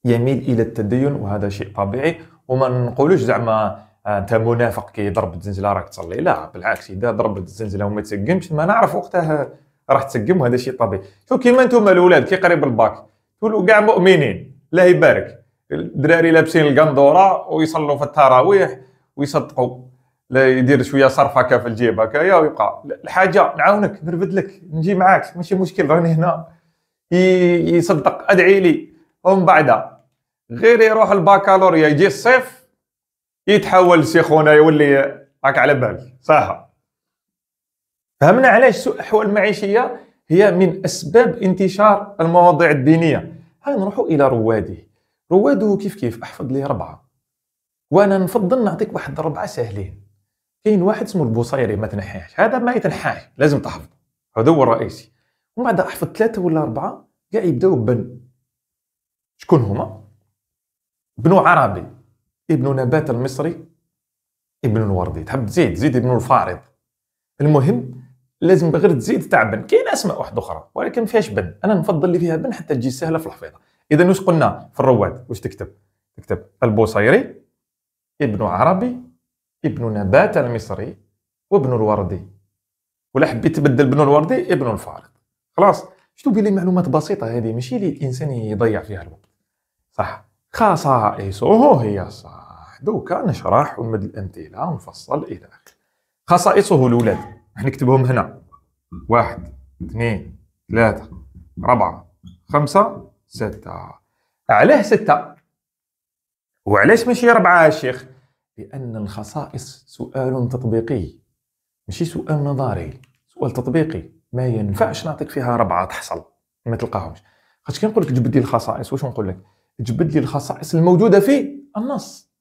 يميل إلى التدين وهذا شيء طبيعي وما نقولوش زعما آه، انت منافق كي ضربت الزنزله راك تصلي لا بالعكس اذا ضربت الزنزله وما تسقمش ما نعرف وقتها راح تسقم وهذا شيء طبيعي شو كيما انتم الاولاد كي قريب الباك تقولوا كاع مؤمنين الله يبارك الدراري لابسين القندوره ويصلوا في التراويح ويصدقوا لا يدير شويه صرف هكا في الجيب هكايا ويبقى الحاجه نعاونك نربد لك نجي معاك ماشي مشكل راني هنا يصدق ادعي لي ومن بعد غير يروح الباكالوريا يجي الصيف يتحول خونا يولي راك على بالك صح فهمنا علاش سوء الاحوال المعيشيه هي من اسباب انتشار المواضيع الدينيه نروحوا الى رواده روادو كيف كيف احفظ ليه ربعه وانا نفضل نعطيك واحد ربعه ساهلين كاين واحد اسمه البوصيري ما تنحاش هذا ما يتنحاش لازم تحفظ هذا هو الرئيسي ومن بعد احفظ ثلاثه ولا اربعه كاع يبداو بن شكون هما بنو عربي ابن نبات المصري ابن الوردي تحب تزيد زيد ابن الفارض المهم لازم غير تزيد تاع بن كاين اسماء واحده اخرى ولكن فيهاش بن انا نفضل اللي فيها بن حتى تجي سهله في الحفيظه اذا واش قلنا في الرواد واش تكتب تكتب البوصيري ابن عربي ابن نبات المصري وابن الوردي ولا حبيت تبدل ابن الوردي ابن الفارض خلاص شتو بلي معلومات بسيطه هذه ماشي اللي الانسان يضيع فيها الوقت صح خصائصه هي صح دوكا نشرح ونمد الامثله ونفصل الى اخره خصائصه الاولاد راح نكتبهم هنا واحد اثنين ثلاثه اربعه خمسه ستة علاه ستة وعلاش ماشي ربعة شيخ لأن الخصائص سؤال تطبيقي ماشي سؤال نظري سؤال تطبيقي ما ينفعش نعطيك فيها ربعة تحصل ما تلقاهمش خاطر كي نقول لك جبد لي الخصائص واش نقول لك جبد لي الخصائص الموجودة في النص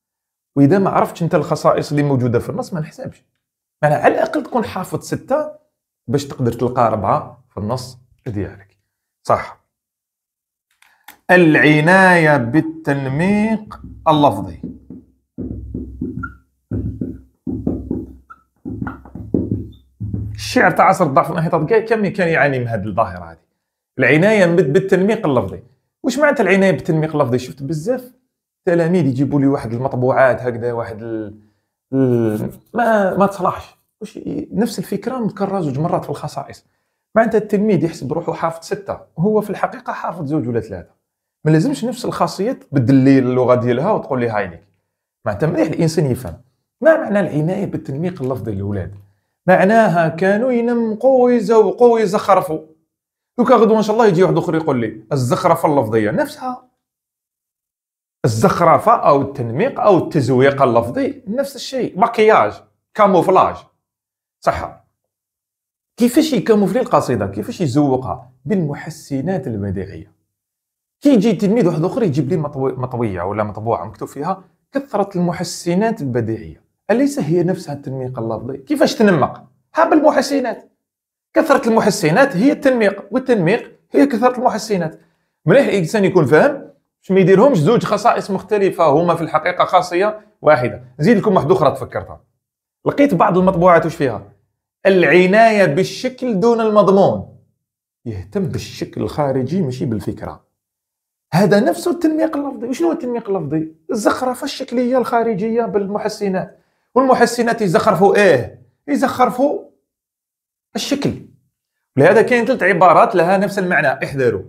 وإذا ما عرفتش أنت الخصائص اللي موجودة في النص ما نحسبش على الأقل تكون حافظ ستة باش تقدر تلقى ربعة في النص ديالك صح العناية بالتنميق اللفظي الشعر تاع عصر الضعف والانحطاط كم كان يعاني من هذه الظاهرة هذه العناية بالتنميق اللفظي واش معناتها العناية بالتنميق اللفظي شفت بزاف تلاميذ يجيبوا لي واحد المطبوعات هكذا واحد ال... ال... ما ما تصلحش واش نفس الفكره متكرره زوج مرات في الخصائص معناتها التلميذ يحسب روحه حافظ سته وهو في الحقيقه حافظ زوج ولا ثلاثه ما لازمش نفس الخاصيه تبدل لي اللغه ديالها وتقول لي هاي معناتها مليح الانسان يفهم ما معنى العنايه بالتنميق اللفظي للاولاد معناها كانوا ينمقوا ويزوقوا ويزخرفوا دوكا غدوه ان شاء الله يجي واحد اخر يقول لي الزخرفه اللفظيه نفسها الزخرفه او التنميق او التزويق اللفظي نفس الشيء مكياج كاموفلاج صح كيفاش يكاموفلي القصيده كيفاش يزوقها بالمحسنات البديعيه كي يجي تلميذ واحد اخر يجيب لي مطويه ولا مطبوعه مكتوب فيها كثره المحسنات البديعيه اليس هي نفسها التنميق اللفظي كيفاش تنمق ها بالمحسنات كثره المحسنات هي التنميق والتنميق هي كثره المحسنات مليح الانسان يكون فاهم باش ما يديرهمش زوج خصائص مختلفه هما في الحقيقه خاصيه واحده نزيد لكم واحده اخرى تفكرتها لقيت بعض المطبوعات وش فيها العنايه بالشكل دون المضمون يهتم بالشكل الخارجي ماشي بالفكره هذا نفسه التنميق اللفظي وشنو هو التنميق اللفظي الزخرفه الشكليه الخارجيه بالمحسنات والمحسنات يزخرفوا ايه يزخرفوا الشكل لهذا كاين ثلاث عبارات لها نفس المعنى احذروا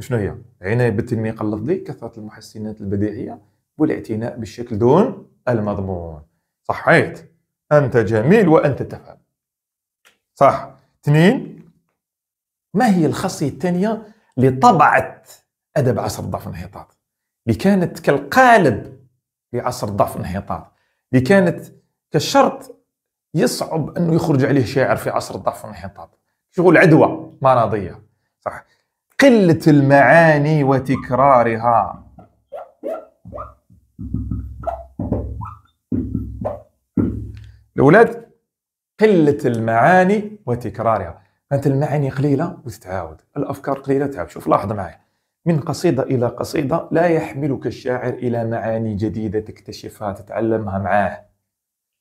شنو هي العنايه بالتنميق اللفظي كثره المحسنات البديعيه والاعتناء بالشكل دون المضمون صحيت انت جميل وانت تفهم صح اثنين ما هي الخاصيه الثانيه لطبعت أدب عصر ضعف انهيطات اللي كانت كالقالب لعصر ضعف انهيطات اللي كانت كشرط يصعب أنه يخرج عليه شاعر في عصر ضعف انهيطات شغل عدوى مرضية صح قلة المعاني وتكرارها الأولاد قلة المعاني وتكرارها أنت المعاني قليلة وتتعاود الأفكار قليلة تعب شوف لاحظ معي من قصيدة إلى قصيدة لا يحملك الشاعر إلى معاني جديدة تكتشفها تتعلمها معاه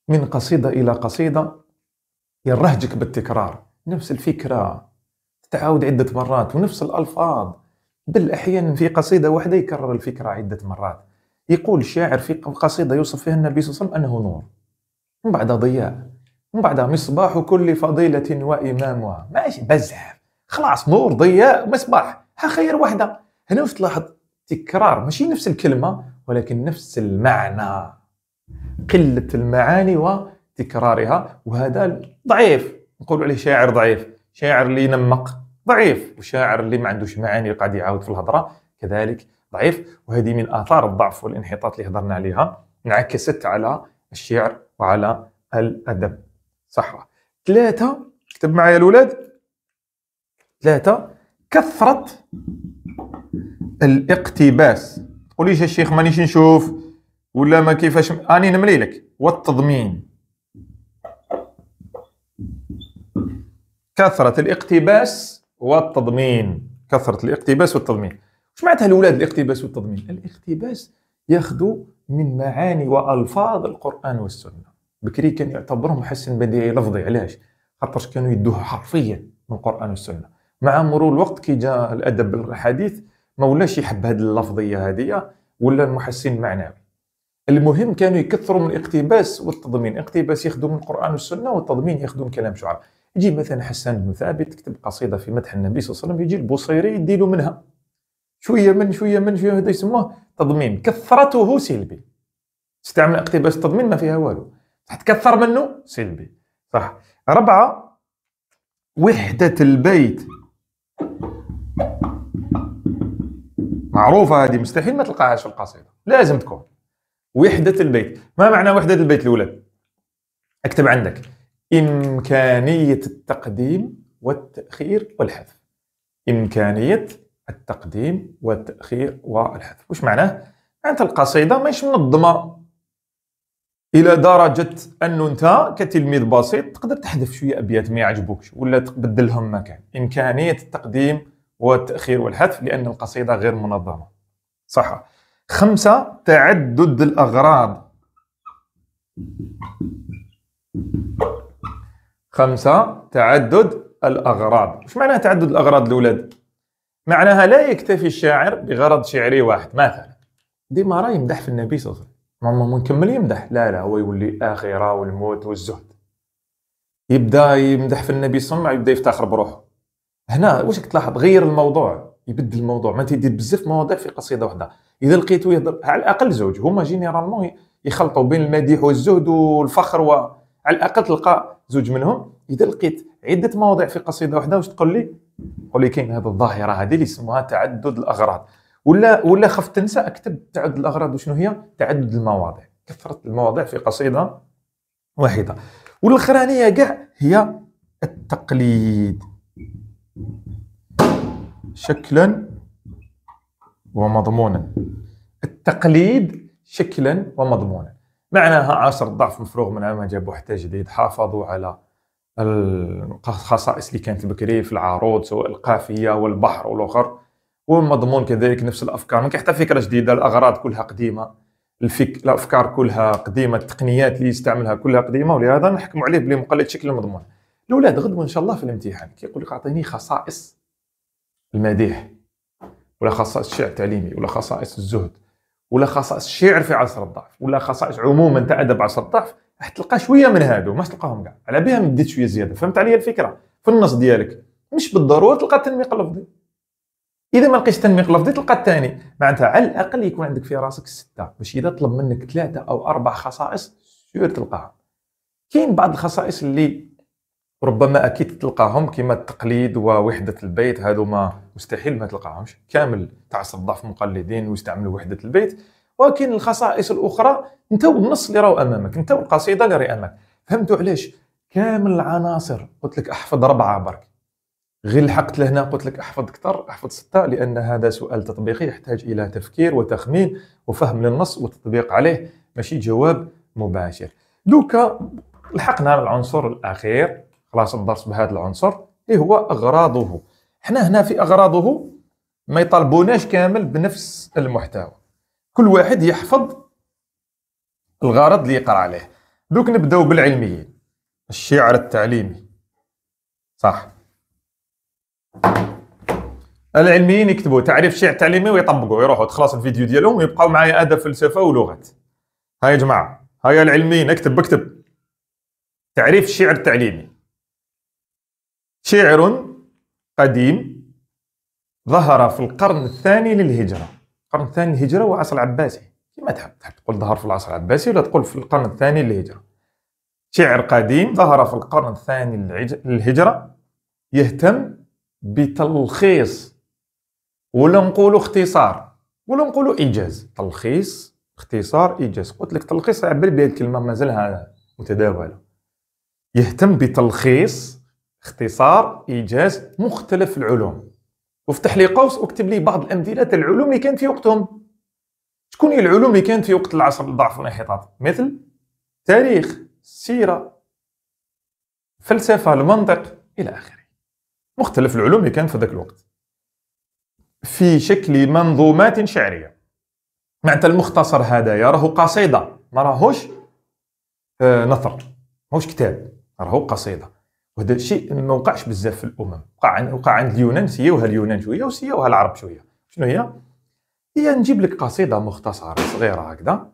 من قصيدة إلى قصيدة يرهجك بالتكرار نفس الفكرة تعاود عدة مرات ونفس الألفاظ بل أحيانا في قصيدة واحدة يكرر الفكرة عدة مرات يقول الشاعر في قصيدة يوصف فيها النبي صلى الله عليه وسلم أنه نور من بعدها ضياء من بعدها مصباح كل فضيلة وإمامها ماشي بزح خلاص نور ضياء مصباح ها خير واحدة هنا واش تلاحظ تكرار ماشي نفس الكلمه ولكن نفس المعنى قله المعاني وتكرارها وهذا ضعيف نقول عليه شاعر ضعيف شاعر اللي ينمق ضعيف وشاعر اللي ما عندوش معاني قاعد يعاود في الهضره كذلك ضعيف وهذه من اثار الضعف والانحطاط اللي هضرنا عليها انعكست على الشعر وعلى الادب صح ثلاثه كتب معايا الاولاد ثلاثه كثره الاقتباس تقوليش الشيخ مانيش نشوف ولا ما كيفاش اني نملي لك والتضمين كثرة الاقتباس والتضمين كثرة الاقتباس والتضمين واش معناتها الأولاد الاقتباس والتضمين الاقتباس ياخذوا من معاني والفاظ القران والسنه بكري كان يعتبرهم حسن بديعي لفظي علاش خاطرش كانوا يدوها حرفيا من القران والسنه مع مرور الوقت كي جاء الادب الحديث ما ولاش يحب هذه اللفظيه هذه ولا المحسن معناه المهم كانوا يكثروا من الاقتباس والتضمين اقتباس يخدم من القران والسنه والتضمين يخدم من كلام شعراء يجي مثلا حسان بن ثابت كتب قصيده في مدح النبي صلى الله عليه وسلم يجي البوصيري يديله منها شويه من شويه من شويه هذا يسموه تضمين كثرته سلبي استعمل اقتباس التضمين ما فيها والو تكثر منه سلبي صح ربعه وحده البيت معروفه هذه مستحيل ما تلقاهاش في القصيده لازم تكون وحده البيت ما معنى وحده البيت الاولى اكتب عندك امكانيه التقديم والتاخير والحذف امكانيه التقديم والتاخير والحذف واش معناه انت القصيده ماهيش منظمه الى درجه ان انت كتلميذ بسيط تقدر تحذف شويه ابيات ما يعجبوكش ولا تبدلهم مكان امكانيه التقديم والتأخير والحذف لأن القصيدة غير منظمة صح خمسة تعدد الأغراض خمسة تعدد الأغراض وش معناها تعدد الأغراض الأولاد؟ معناها لا يكتفي الشاعر بغرض شعري واحد مثلا ديما راه يمدح في النبي صلى الله عليه وسلم ما منكمل يمدح لا لا هو يولي آخرة والموت والزهد يبدا يمدح في النبي صلى الله عليه وسلم يبدا يفتخر بروحه هنا واش تلاحظ غير الموضوع يبدل الموضوع ما تيدير بزاف مواضيع في قصيده واحده اذا لقيتو يهضر على الاقل زوج هما جينيرالمون يخلطوا بين المديح والزهد والفخر و على الاقل تلقى زوج منهم اذا لقيت عده مواضيع في قصيده واحده واش تقول لي قولي كاين هذه الظاهره هذه اللي يسموها تعدد الاغراض ولا ولا خف تنسى اكتب تعدد الاغراض وشنو هي تعدد المواضيع كثره المواضيع في قصيده واحده والاخرانيه كاع هي التقليد شكلا ومضمونا التقليد شكلا ومضمونا معناها عصر الضعف مفروغ من عمل جابوا حتى جديد حافظوا على الخصائص اللي كانت بكري في العروض سواء القافيه والبحر والاخر والمضمون كذلك نفس الافكار ما كاين حتى فكره جديده الاغراض كلها قديمه الفك... الافكار كلها قديمه التقنيات اللي يستعملها كلها قديمه ولهذا نحكم عليه بلي مقلد شكل المضمون الاولاد غدوه ان شاء الله في الامتحان كيقول لك اعطيني خصائص المديح ولا خصائص الشعر التعليمي ولا خصائص الزهد ولا خصائص الشعر في عصر الضعف ولا خصائص عموما تاع ادب عصر الضعف راح تلقى شويه من هادو ما تلقاهم كاع على بها مديت شويه زياده فهمت عليا الفكره في النص ديالك مش بالضروره تلقى التنميق اللفظي اذا ما لقيتش تنميق لفظي تلقى الثاني معناتها على الاقل يكون عندك في راسك سته باش اذا طلب منك ثلاثه او اربع خصائص سير تلقاها كاين بعض الخصائص اللي ربما اكيد تلقاهم كما التقليد ووحده البيت هادو ما مستحيل ما تلقاهمش كامل تاع ضعف مقلدين ويستعملوا وحده البيت ولكن الخصائص الاخرى انت والنص اللي راهو امامك انت والقصيده اللي راهي امامك فهمتوا علاش كامل العناصر قلت لك احفظ ربعه برك غير لحقت لهنا قلت لك احفظ اكثر احفظ سته لان هذا سؤال تطبيقي يحتاج الى تفكير وتخمين وفهم للنص وتطبيق عليه ماشي جواب مباشر دوكا لحقنا العنصر الاخير خلاص الدرس بهذا العنصر ايه هو اغراضه حنا هنا في اغراضه ما يطالبوناش كامل بنفس المحتوى كل واحد يحفظ الغرض اللي يقرا عليه دوك نبداو بالعلميين الشعر التعليمي صح العلميين يكتبوا تعريف شعر تعليمي ويطبقوا يروحوا تخلص الفيديو ديالهم ويبقاو معايا ادب فلسفه ولغات هاي يا جماعه هاي العلميين اكتب اكتب تعريف الشعر التعليمي شعر قديم ظهر في القرن الثاني للهجرة القرن الثاني للهجرة هو عصر العباسي كما تحب تحب تقول ظهر في العصر العباسي ولا تقول في القرن الثاني للهجرة شعر قديم ظهر في القرن الثاني للهجرة يهتم بتلخيص ولا نقولوا اختصار ولا نقولوا إيجاز تلخيص اختصار إيجاز قلت لك تلخيص عبر بها الكلمة مازالها متداولة يهتم بتلخيص اختصار ايجاز مختلف العلوم وافتح لي قوس واكتب لي بعض الامثله العلوم اللي كانت في وقتهم شكون هي العلوم اللي كانت في وقت العصر الضعف والانحطاط مثل تاريخ السيره فلسفه المنطق الى اخره مختلف العلوم اللي كانت في ذاك الوقت في شكل منظومات شعريه معناتها المختصر هذا يا راهو قصيده ما راهوش آه، نثر ماهوش كتاب راهو قصيده وهذا الشيء ما وقعش بزاف في الامم وقع وقع عند اليونان سيوها اليونان شويه وسيوها العرب شويه شنو هي هي نجيب لك قصيده مختصره صغيره هكذا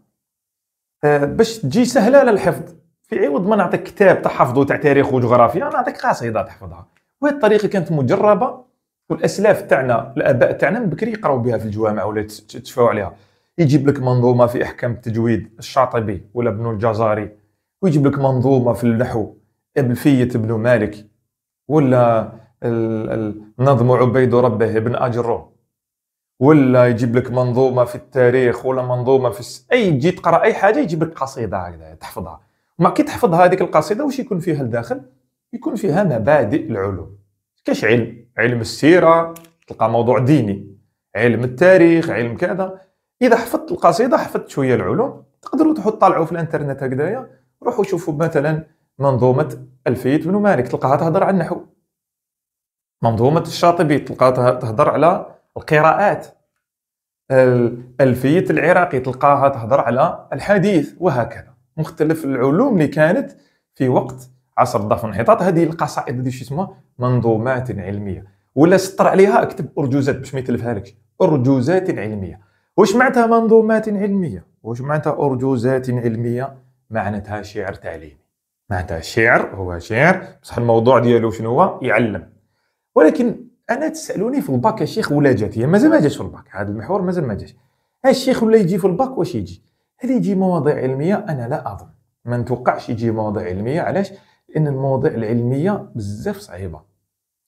آه، باش تجي سهله للحفظ في عوض ما نعطيك كتاب تحفظه تاع تاريخ وجغرافيا نعطيك قصيده تحفظها وهي الطريقه كانت مجربه والاسلاف تاعنا الاباء تاعنا من بكري يقراو بها في الجوامع ولا يتشفاو عليها يجيب لك منظومه في احكام التجويد الشاطبي ولا ابن الجزاري ويجيب لك منظومه في النحو إبلفية بن مالك ولا نظم عبيد ربه ابن أجرو ولا يجيب لك منظومه في التاريخ ولا منظومه في الس... اي تجي تقرا اي حاجه يجيب لك قصيده هكذا تحفظها ما كي تحفظ هذيك القصيده واش يكون فيها الداخل يكون فيها مبادئ العلوم كاش علم علم السيره تلقى موضوع ديني علم التاريخ علم كذا اذا حفظت القصيده حفظت شويه العلوم تقدروا تحطوا طالعوا في الانترنت هكذايا روحوا شوفوا مثلا منظومه الفيت بن مالك تلقاها تهضر على النحو منظومه الشاطبي تلقاها تهضر على القراءات الفيت العراقي تلقاها تهضر على الحديث وهكذا مختلف العلوم اللي كانت في وقت عصر الضعف والانحطاط هذه القصائد هذه شو اسمها منظومات علميه ولا سطر عليها اكتب ارجوزات باش ما يتلفها لكش ارجوزات علميه واش معناتها منظومات علميه واش معناتها ارجوزات علميه معناتها شعر تعليمي معناتها شعر هو شعر بصح الموضوع ديالو شنو هو يعلم ولكن انا تسالوني في الباك الشيخ ولا جات هي مازال ما جاتش في الباك هذا المحور مازال ما جاتش الشيخ ولا يجي في الباك واش يجي هل يجي مواضيع علميه انا لا اظن ما نتوقعش يجي مواضيع علميه علاش لان المواضيع العلميه بزاف صعيبه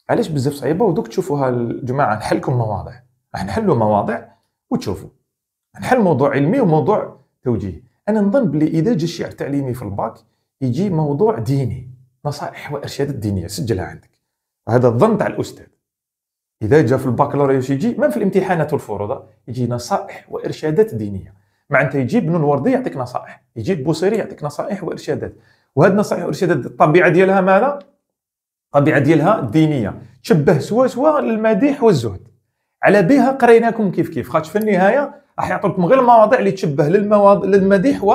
علاش بزاف صعيبه ودوك تشوفوها الجماعه نحلكم مواضيع راح نحلوا مواضيع وتشوفوا نحل موضوع علمي وموضوع توجيهي انا نظن بلي اذا جا الشعر التعليمي في الباك يجي موضوع ديني نصائح وارشادات دينيه سجلها عندك هذا الظن تاع الاستاذ اذا جا في البكالوريوس يجي ما في الامتحانات والفروضه يجي نصائح وارشادات دينيه معناتها يجي ابن الوردي يعطيك نصائح يجي بوصيري يعطيك نصائح وارشادات وهذه النصائح والارشادات الطبيعه ديالها ماذا الطبيعه ديالها دينيه تشبه سوا سوا للمديح والزهد على بها قريناكم كيف كيف خاطر في النهايه راح يعطوكم غير المواضيع اللي تشبه للمواضيع للمديح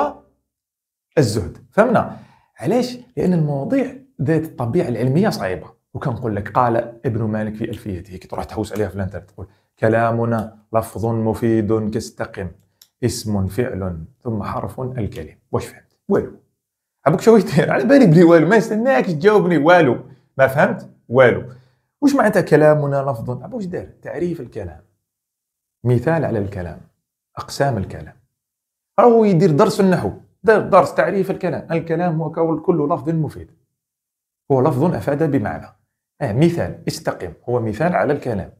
والزهد فهمنا علاش؟ لأن المواضيع ذات الطبيعة العلمية صعيبة وكنقول لك قال ابن مالك في ألفيته كي تروح تحوس عليها في الانترنت تقول كلامنا لفظ مفيد كاستقم اسم فعل ثم حرف الكلم واش فهمت؟ والو عبوك شو يدير على بالي بلي والو ما يستناكش تجاوبني والو ما فهمت والو واش معناتها كلامنا لفظ عبوك واش دار تعريف الكلام مثال على الكلام اقسام الكلام راهو يدير درس النحو درس تعريف الكلام الكلام هو كل لفظ مفيد هو لفظ أفاد بمعنى آه مثال استقم هو مثال على الكلام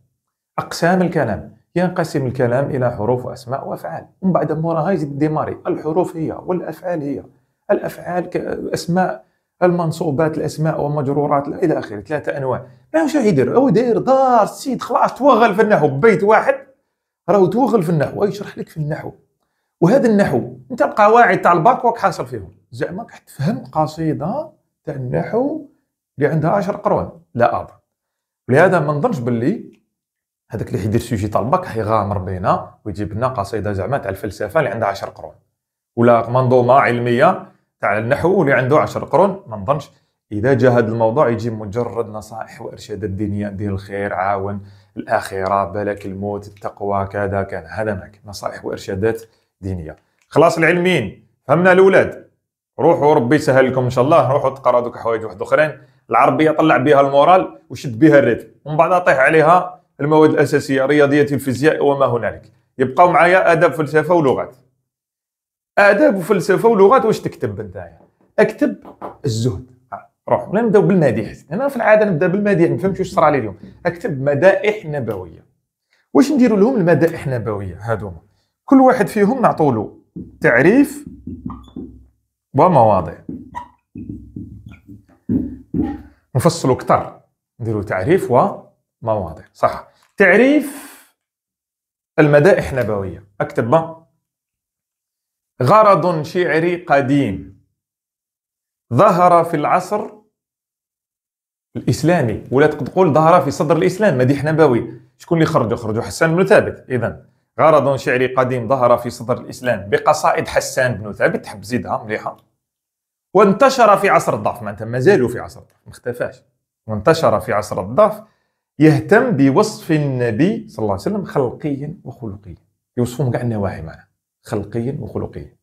أقسام الكلام ينقسم الكلام إلى حروف وأسماء وأفعال ومن بعد موراها يزيد ديماري الحروف هي والأفعال هي الأفعال أسماء المنصوبات الأسماء ومجرورات إلى آخره ثلاثة أنواع ماهوش يدير هو داير دار سيد خلاص توغل في النحو بيت واحد راهو توغل في النحو يشرح لك في النحو وهذا النحو انت القواعد تاع الباك واك حاصل فيهم زعما راح تفهم قصيده تاع النحو اللي عندها 10 قرون لا اظن ولهذا ما نظنش باللي هذاك اللي يدير سوجي تاع الباك حيغامر بينا ويجيب لنا قصيده زعما تاع الفلسفه اللي عندها 10 قرون ولا منظومه علميه تاع النحو اللي عنده 10 قرون ما نظنش اذا جاء هذا الموضوع يجي مجرد نصائح وارشادات دينيه دير الخير عاون الاخره بالك الموت التقوى كذا كان هذا ما نصائح وارشادات دينيه خلاص العلميين فهمنا الاولاد روحوا ربي يسهل لكم ان شاء الله روحوا تقراوا دوك حوايج واحد اخرين العربيه طلع بها المورال وشد بها الريتم ومن بعد طيح عليها المواد الاساسيه رياضيات الفيزياء وما هنالك يبقاو معايا اداب فلسفه ولغات اداب وفلسفه ولغات واش تكتب نتايا اكتب الزهد روح لا نبداو بالمديح انا في العاده نبدا بالمديح ما فهمتش واش صرا لي اليوم اكتب مدائح نبويه واش نديروا لهم المدائح النبويه هذوما كل واحد فيهم نعطوله تعريف ومواضع نفصلوا اكثر نديروا تعريف ومواضع صح تعريف المدائح النبوية اكتب بقى. غرض شعري قديم ظهر في العصر الاسلامي ولا تقول ظهر في صدر الاسلام مديح نبوي شكون اللي خرجوا خرجوا حسان بن ثابت اذا غرض شعري قديم ظهر في صدر الإسلام بقصائد حسان بن ثابت تحب زيدها مليحة وانتشر في عصر الضعف معناتها مازالوا في عصر الضعف ما اختفاش وانتشر في عصر الضعف يهتم بوصف النبي صلى الله عليه وسلم خلقيا وخلقيا يوصفهم كاع النواحي معنا خلقيا وخلقيا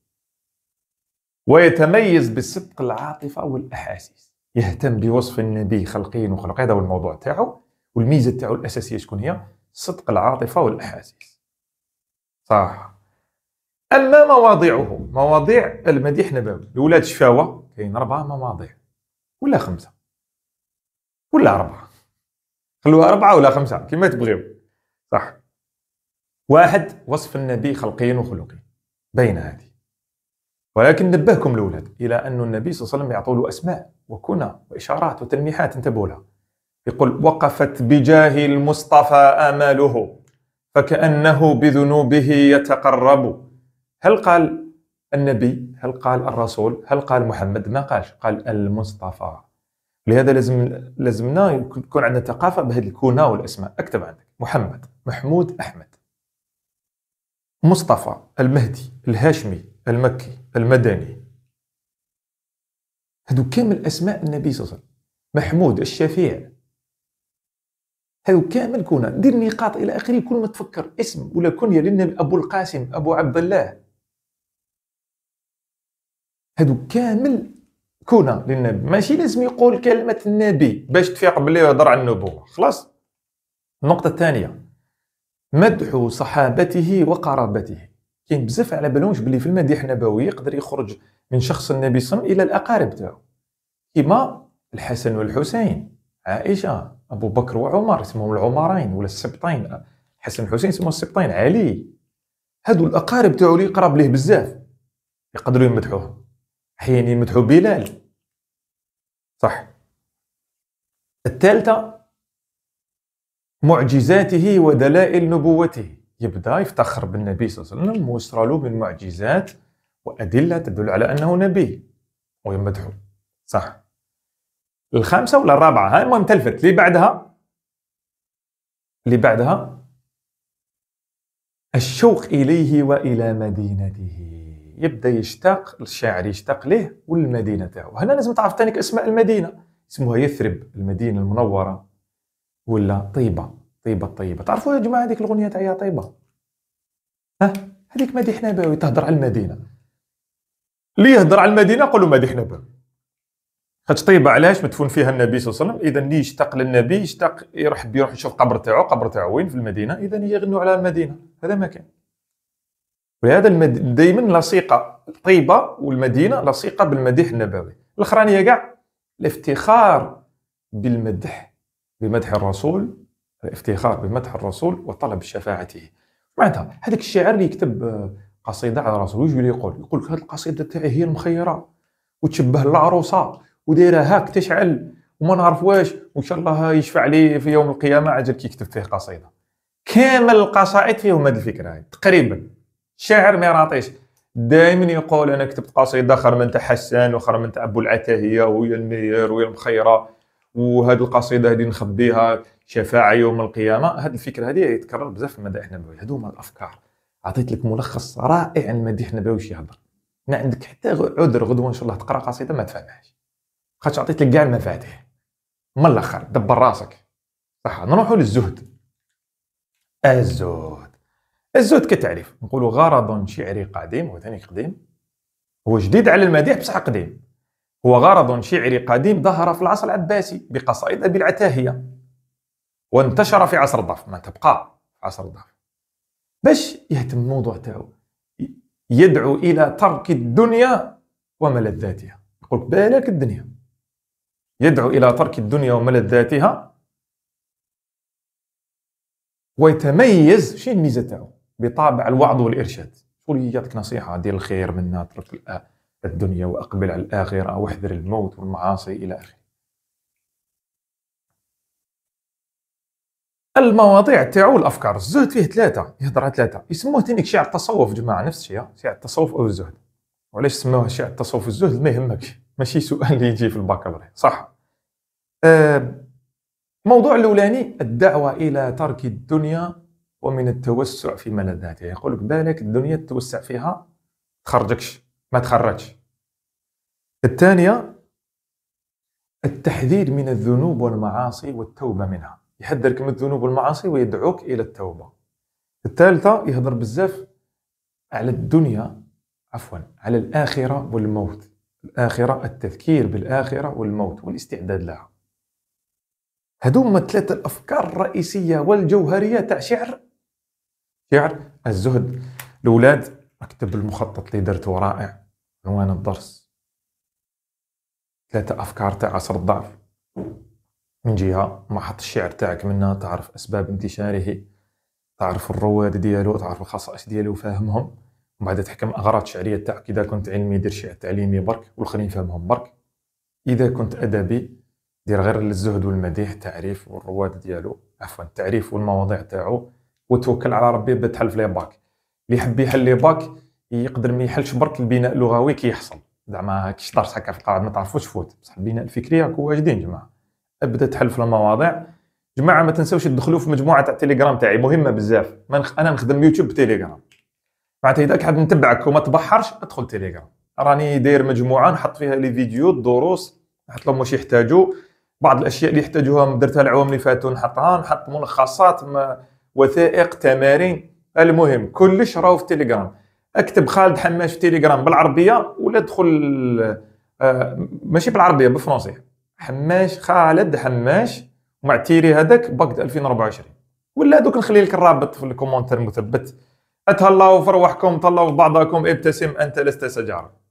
ويتميز بالصدق العاطفة والأحاسيس يهتم بوصف النبي خلقيا وخلقيا هذا هو الموضوع تاعو والميزة تاعو الأساسية شكون هي؟ صدق العاطفة والأحاسيس صح اما مواضيعه مواضيع المديح النبوي لولاد شفاوة كاين اربعه مواضيع ولا خمسه ولا اربعه خلوها اربعه ولا خمسه كما تبغيو صح واحد وصف النبي خلقيا وخلقيا بين هذه ولكن نبهكم الاولاد الى ان النبي صلى الله عليه وسلم يعطوا اسماء وكنى واشارات وتلميحات انتبهوا لها يقول وقفت بجاه المصطفى اماله فكأنه بذنوبه يتقرب هل قال النبي هل قال الرسول هل قال محمد ما قالش قال المصطفى لهذا لازم لازمنا يكون عندنا ثقافه بهذه الكونه والاسماء اكتب عندك محمد محمود احمد مصطفى المهدي الهاشمي المكي المدني هذو كامل اسماء النبي صلى الله عليه وسلم محمود الشفيع هادو كامل كونه دير نقاط الى اخره كل ما تفكر اسم ولا كنيه للنبي ابو القاسم ابو عبد الله هادو كامل كونه للنبي ماشي لازم يقول كلمه النبي باش تفيق بلي يهضر على النبوه خلاص النقطه الثانيه مدح صحابته وقرابته كاين بزاف على بالهمش بلي في المديح النبوي يقدر يخرج من شخص النبي صلى الله عليه وسلم الى الاقارب تاعو كيما الحسن والحسين عائشه ابو بكر وعمر اسمهم العمرين ولا السبطين حسن حسين اسمه السبطين علي هادو الاقارب تاعو اللي قراب ليه بزاف يقدروا يمدحوه حين يمدحوا بلال صح الثالثه معجزاته ودلائل نبوته يبدا يفتخر بالنبي صلى الله عليه وسلم ويسرى له من معجزات وادله تدل على انه نبي ويمدحه صح الخامسة ولا الرابعه هاي المهم تلفت اللي بعدها اللي بعدها الشوق اليه والى مدينته يبدا يشتاق الشاعر يشتاق ليه والمدينه تاعو وهنا لازم تعرف تانيك اسماء المدينه اسمها يثرب المدينه المنوره ولا طيبه طيبه طيبة تعرفوا يا جماعه هذيك الاغنيه تاع يا طيبه ها هذيك مديح نبوي تهضر على المدينه اللي يهضر على المدينه قولوا مديح نبوي خاطر طيبه علاش مدفون فيها النبي صلى الله عليه وسلم اذا اللي يشتاق للنبي يشتاق يروح يروح يشوف قبر تاعو قبر تاعو وين في المدينه اذا يغنوا على المدينه هذا ما كان ولهذا المد... دائما لصيقه طيبه والمدينه لصيقه بالمديح النبوي الاخرانيه كاع الافتخار بالمدح بمدح الرسول الافتخار بمدح الرسول وطلب شفاعته معناتها هذاك الشاعر اللي يكتب آه، قصيده على الرسول واش يقول يقول لك هذه القصيده تاعي هي المخيره وتشبه العروسه ودايره هاك تشعل وما نعرف واش وان شاء الله يشفع لي في يوم القيامه عجل كي يكتب فيه قصيده كامل القصائد فيهم هذه الفكره تقريبا شاعر ما يعطيش دائما يقول انا كتبت قصيده خير من حسان وخير من ابو العتاهيه ويا المير ويا المخيره وهذه القصيده هذه نخبيها شفاعه يوم القيامه هذه الفكره هذه يتكرر بزاف في المدائح النبوي هذو هما الافكار عطيت لك ملخص رائع عن المديح النبوي واش يهضر ما عندك حتى عذر غدوه ان شاء الله تقرا قصيده ما تفهمهاش خاطش عطيت لك كاع المفاتيح من الاخر دبر راسك صح نروحوا للزهد الزهد الزهد كتعريف نقولوا غرض شعري قديم وثاني قديم هو جديد على المديح بصح قديم هو غرض شعري قديم ظهر في العصر العباسي بقصائد ابي العتاهيه وانتشر في عصر الضف ما تبقى في عصر الضف باش يهتم الموضوع تاعو يدعو الى ترك الدنيا وملذاتها يقول بالك الدنيا يدعو إلى ترك الدنيا وملذاتها ويتميز شنو الميزة تاعو بطابع الوعظ والإرشاد شكون يعطيك نصيحة دير الخير منا اترك الدنيا وأقبل على الآخرة واحذر الموت والمعاصي إلى آخره المواضيع تاعو الافكار الزهد فيه ثلاثه يهضر على ثلاثه يسموه تنيك شعر التصوف جماعه نفس الشيء شعر التصوف او الزهد وعلاش سموه شعر التصوف والزهد ما يهمكش ماشي سؤال اللي يجي في البكالوريا صح الموضوع آه، الاولاني الدعوه الى ترك الدنيا ومن التوسع في ملذاتها يقول لك بالك الدنيا تتوسع فيها تخرجكش ما تخرجش الثانيه التحذير من الذنوب والمعاصي والتوبه منها يحذرك من الذنوب والمعاصي ويدعوك الى التوبه الثالثه يهضر بزاف على الدنيا عفوا على الاخره والموت الآخرة التذكير بالآخرة والموت والاستعداد لها هذوما ثلاثة الأفكار الرئيسية والجوهرية تاع شعر شعر الزهد الأولاد أكتب المخطط اللي درته رائع عنوان الدرس ثلاثة أفكار تاع عصر الضعف من جهة محط الشعر تاعك منها تعرف أسباب انتشاره تعرف الرواد ديالو تعرف الخصائص ديالو فاهمهم وبعدها تحكم اغراض شعريه تاعك اذا كنت علمي دير شعر تعليمي برك والاخرين يفهمهم برك اذا كنت ادبي دير غير الزهد والمديح تعريف والرواد ديالو عفوا التعريف والمواضيع تاعو وتوكل على ربي بتحل لي باك اللي يحب يحل لي باك يقدر ما يحلش برك البناء اللغوي كي يحصل زعما كيش طارت هكا في القواعد ما تعرفوش فوت بصح البناء الفكري راكو واجدين جماعه ابدا تحل في المواضيع جماعه ما تنساوش تدخلوا في مجموعه تاع تيليجرام تاعي مهمه بزاف انا نخدم يوتيوب بتيليجرام معناتها اذا حد نتبعك وما تبحرش ادخل تيليجرام راني داير مجموعه نحط فيها لي فيديو الدروس نحط لهم واش يحتاجوا بعض الاشياء اللي يحتاجوها درتها العوام اللي فاتوا نحطها نحط ملخصات وثائق تمارين المهم كلش راهو في تيليجرام اكتب خالد حماش في تيليجرام بالعربيه ولا ادخل آه ماشي بالعربيه بالفرنسيه حماش خالد حماش مع تيري هذاك باك 2024 ولا دوك نخلي لك الرابط في الكومنتر مثبت اتهلاو في طلوا في بعضكم ابتسم انت لست سجارة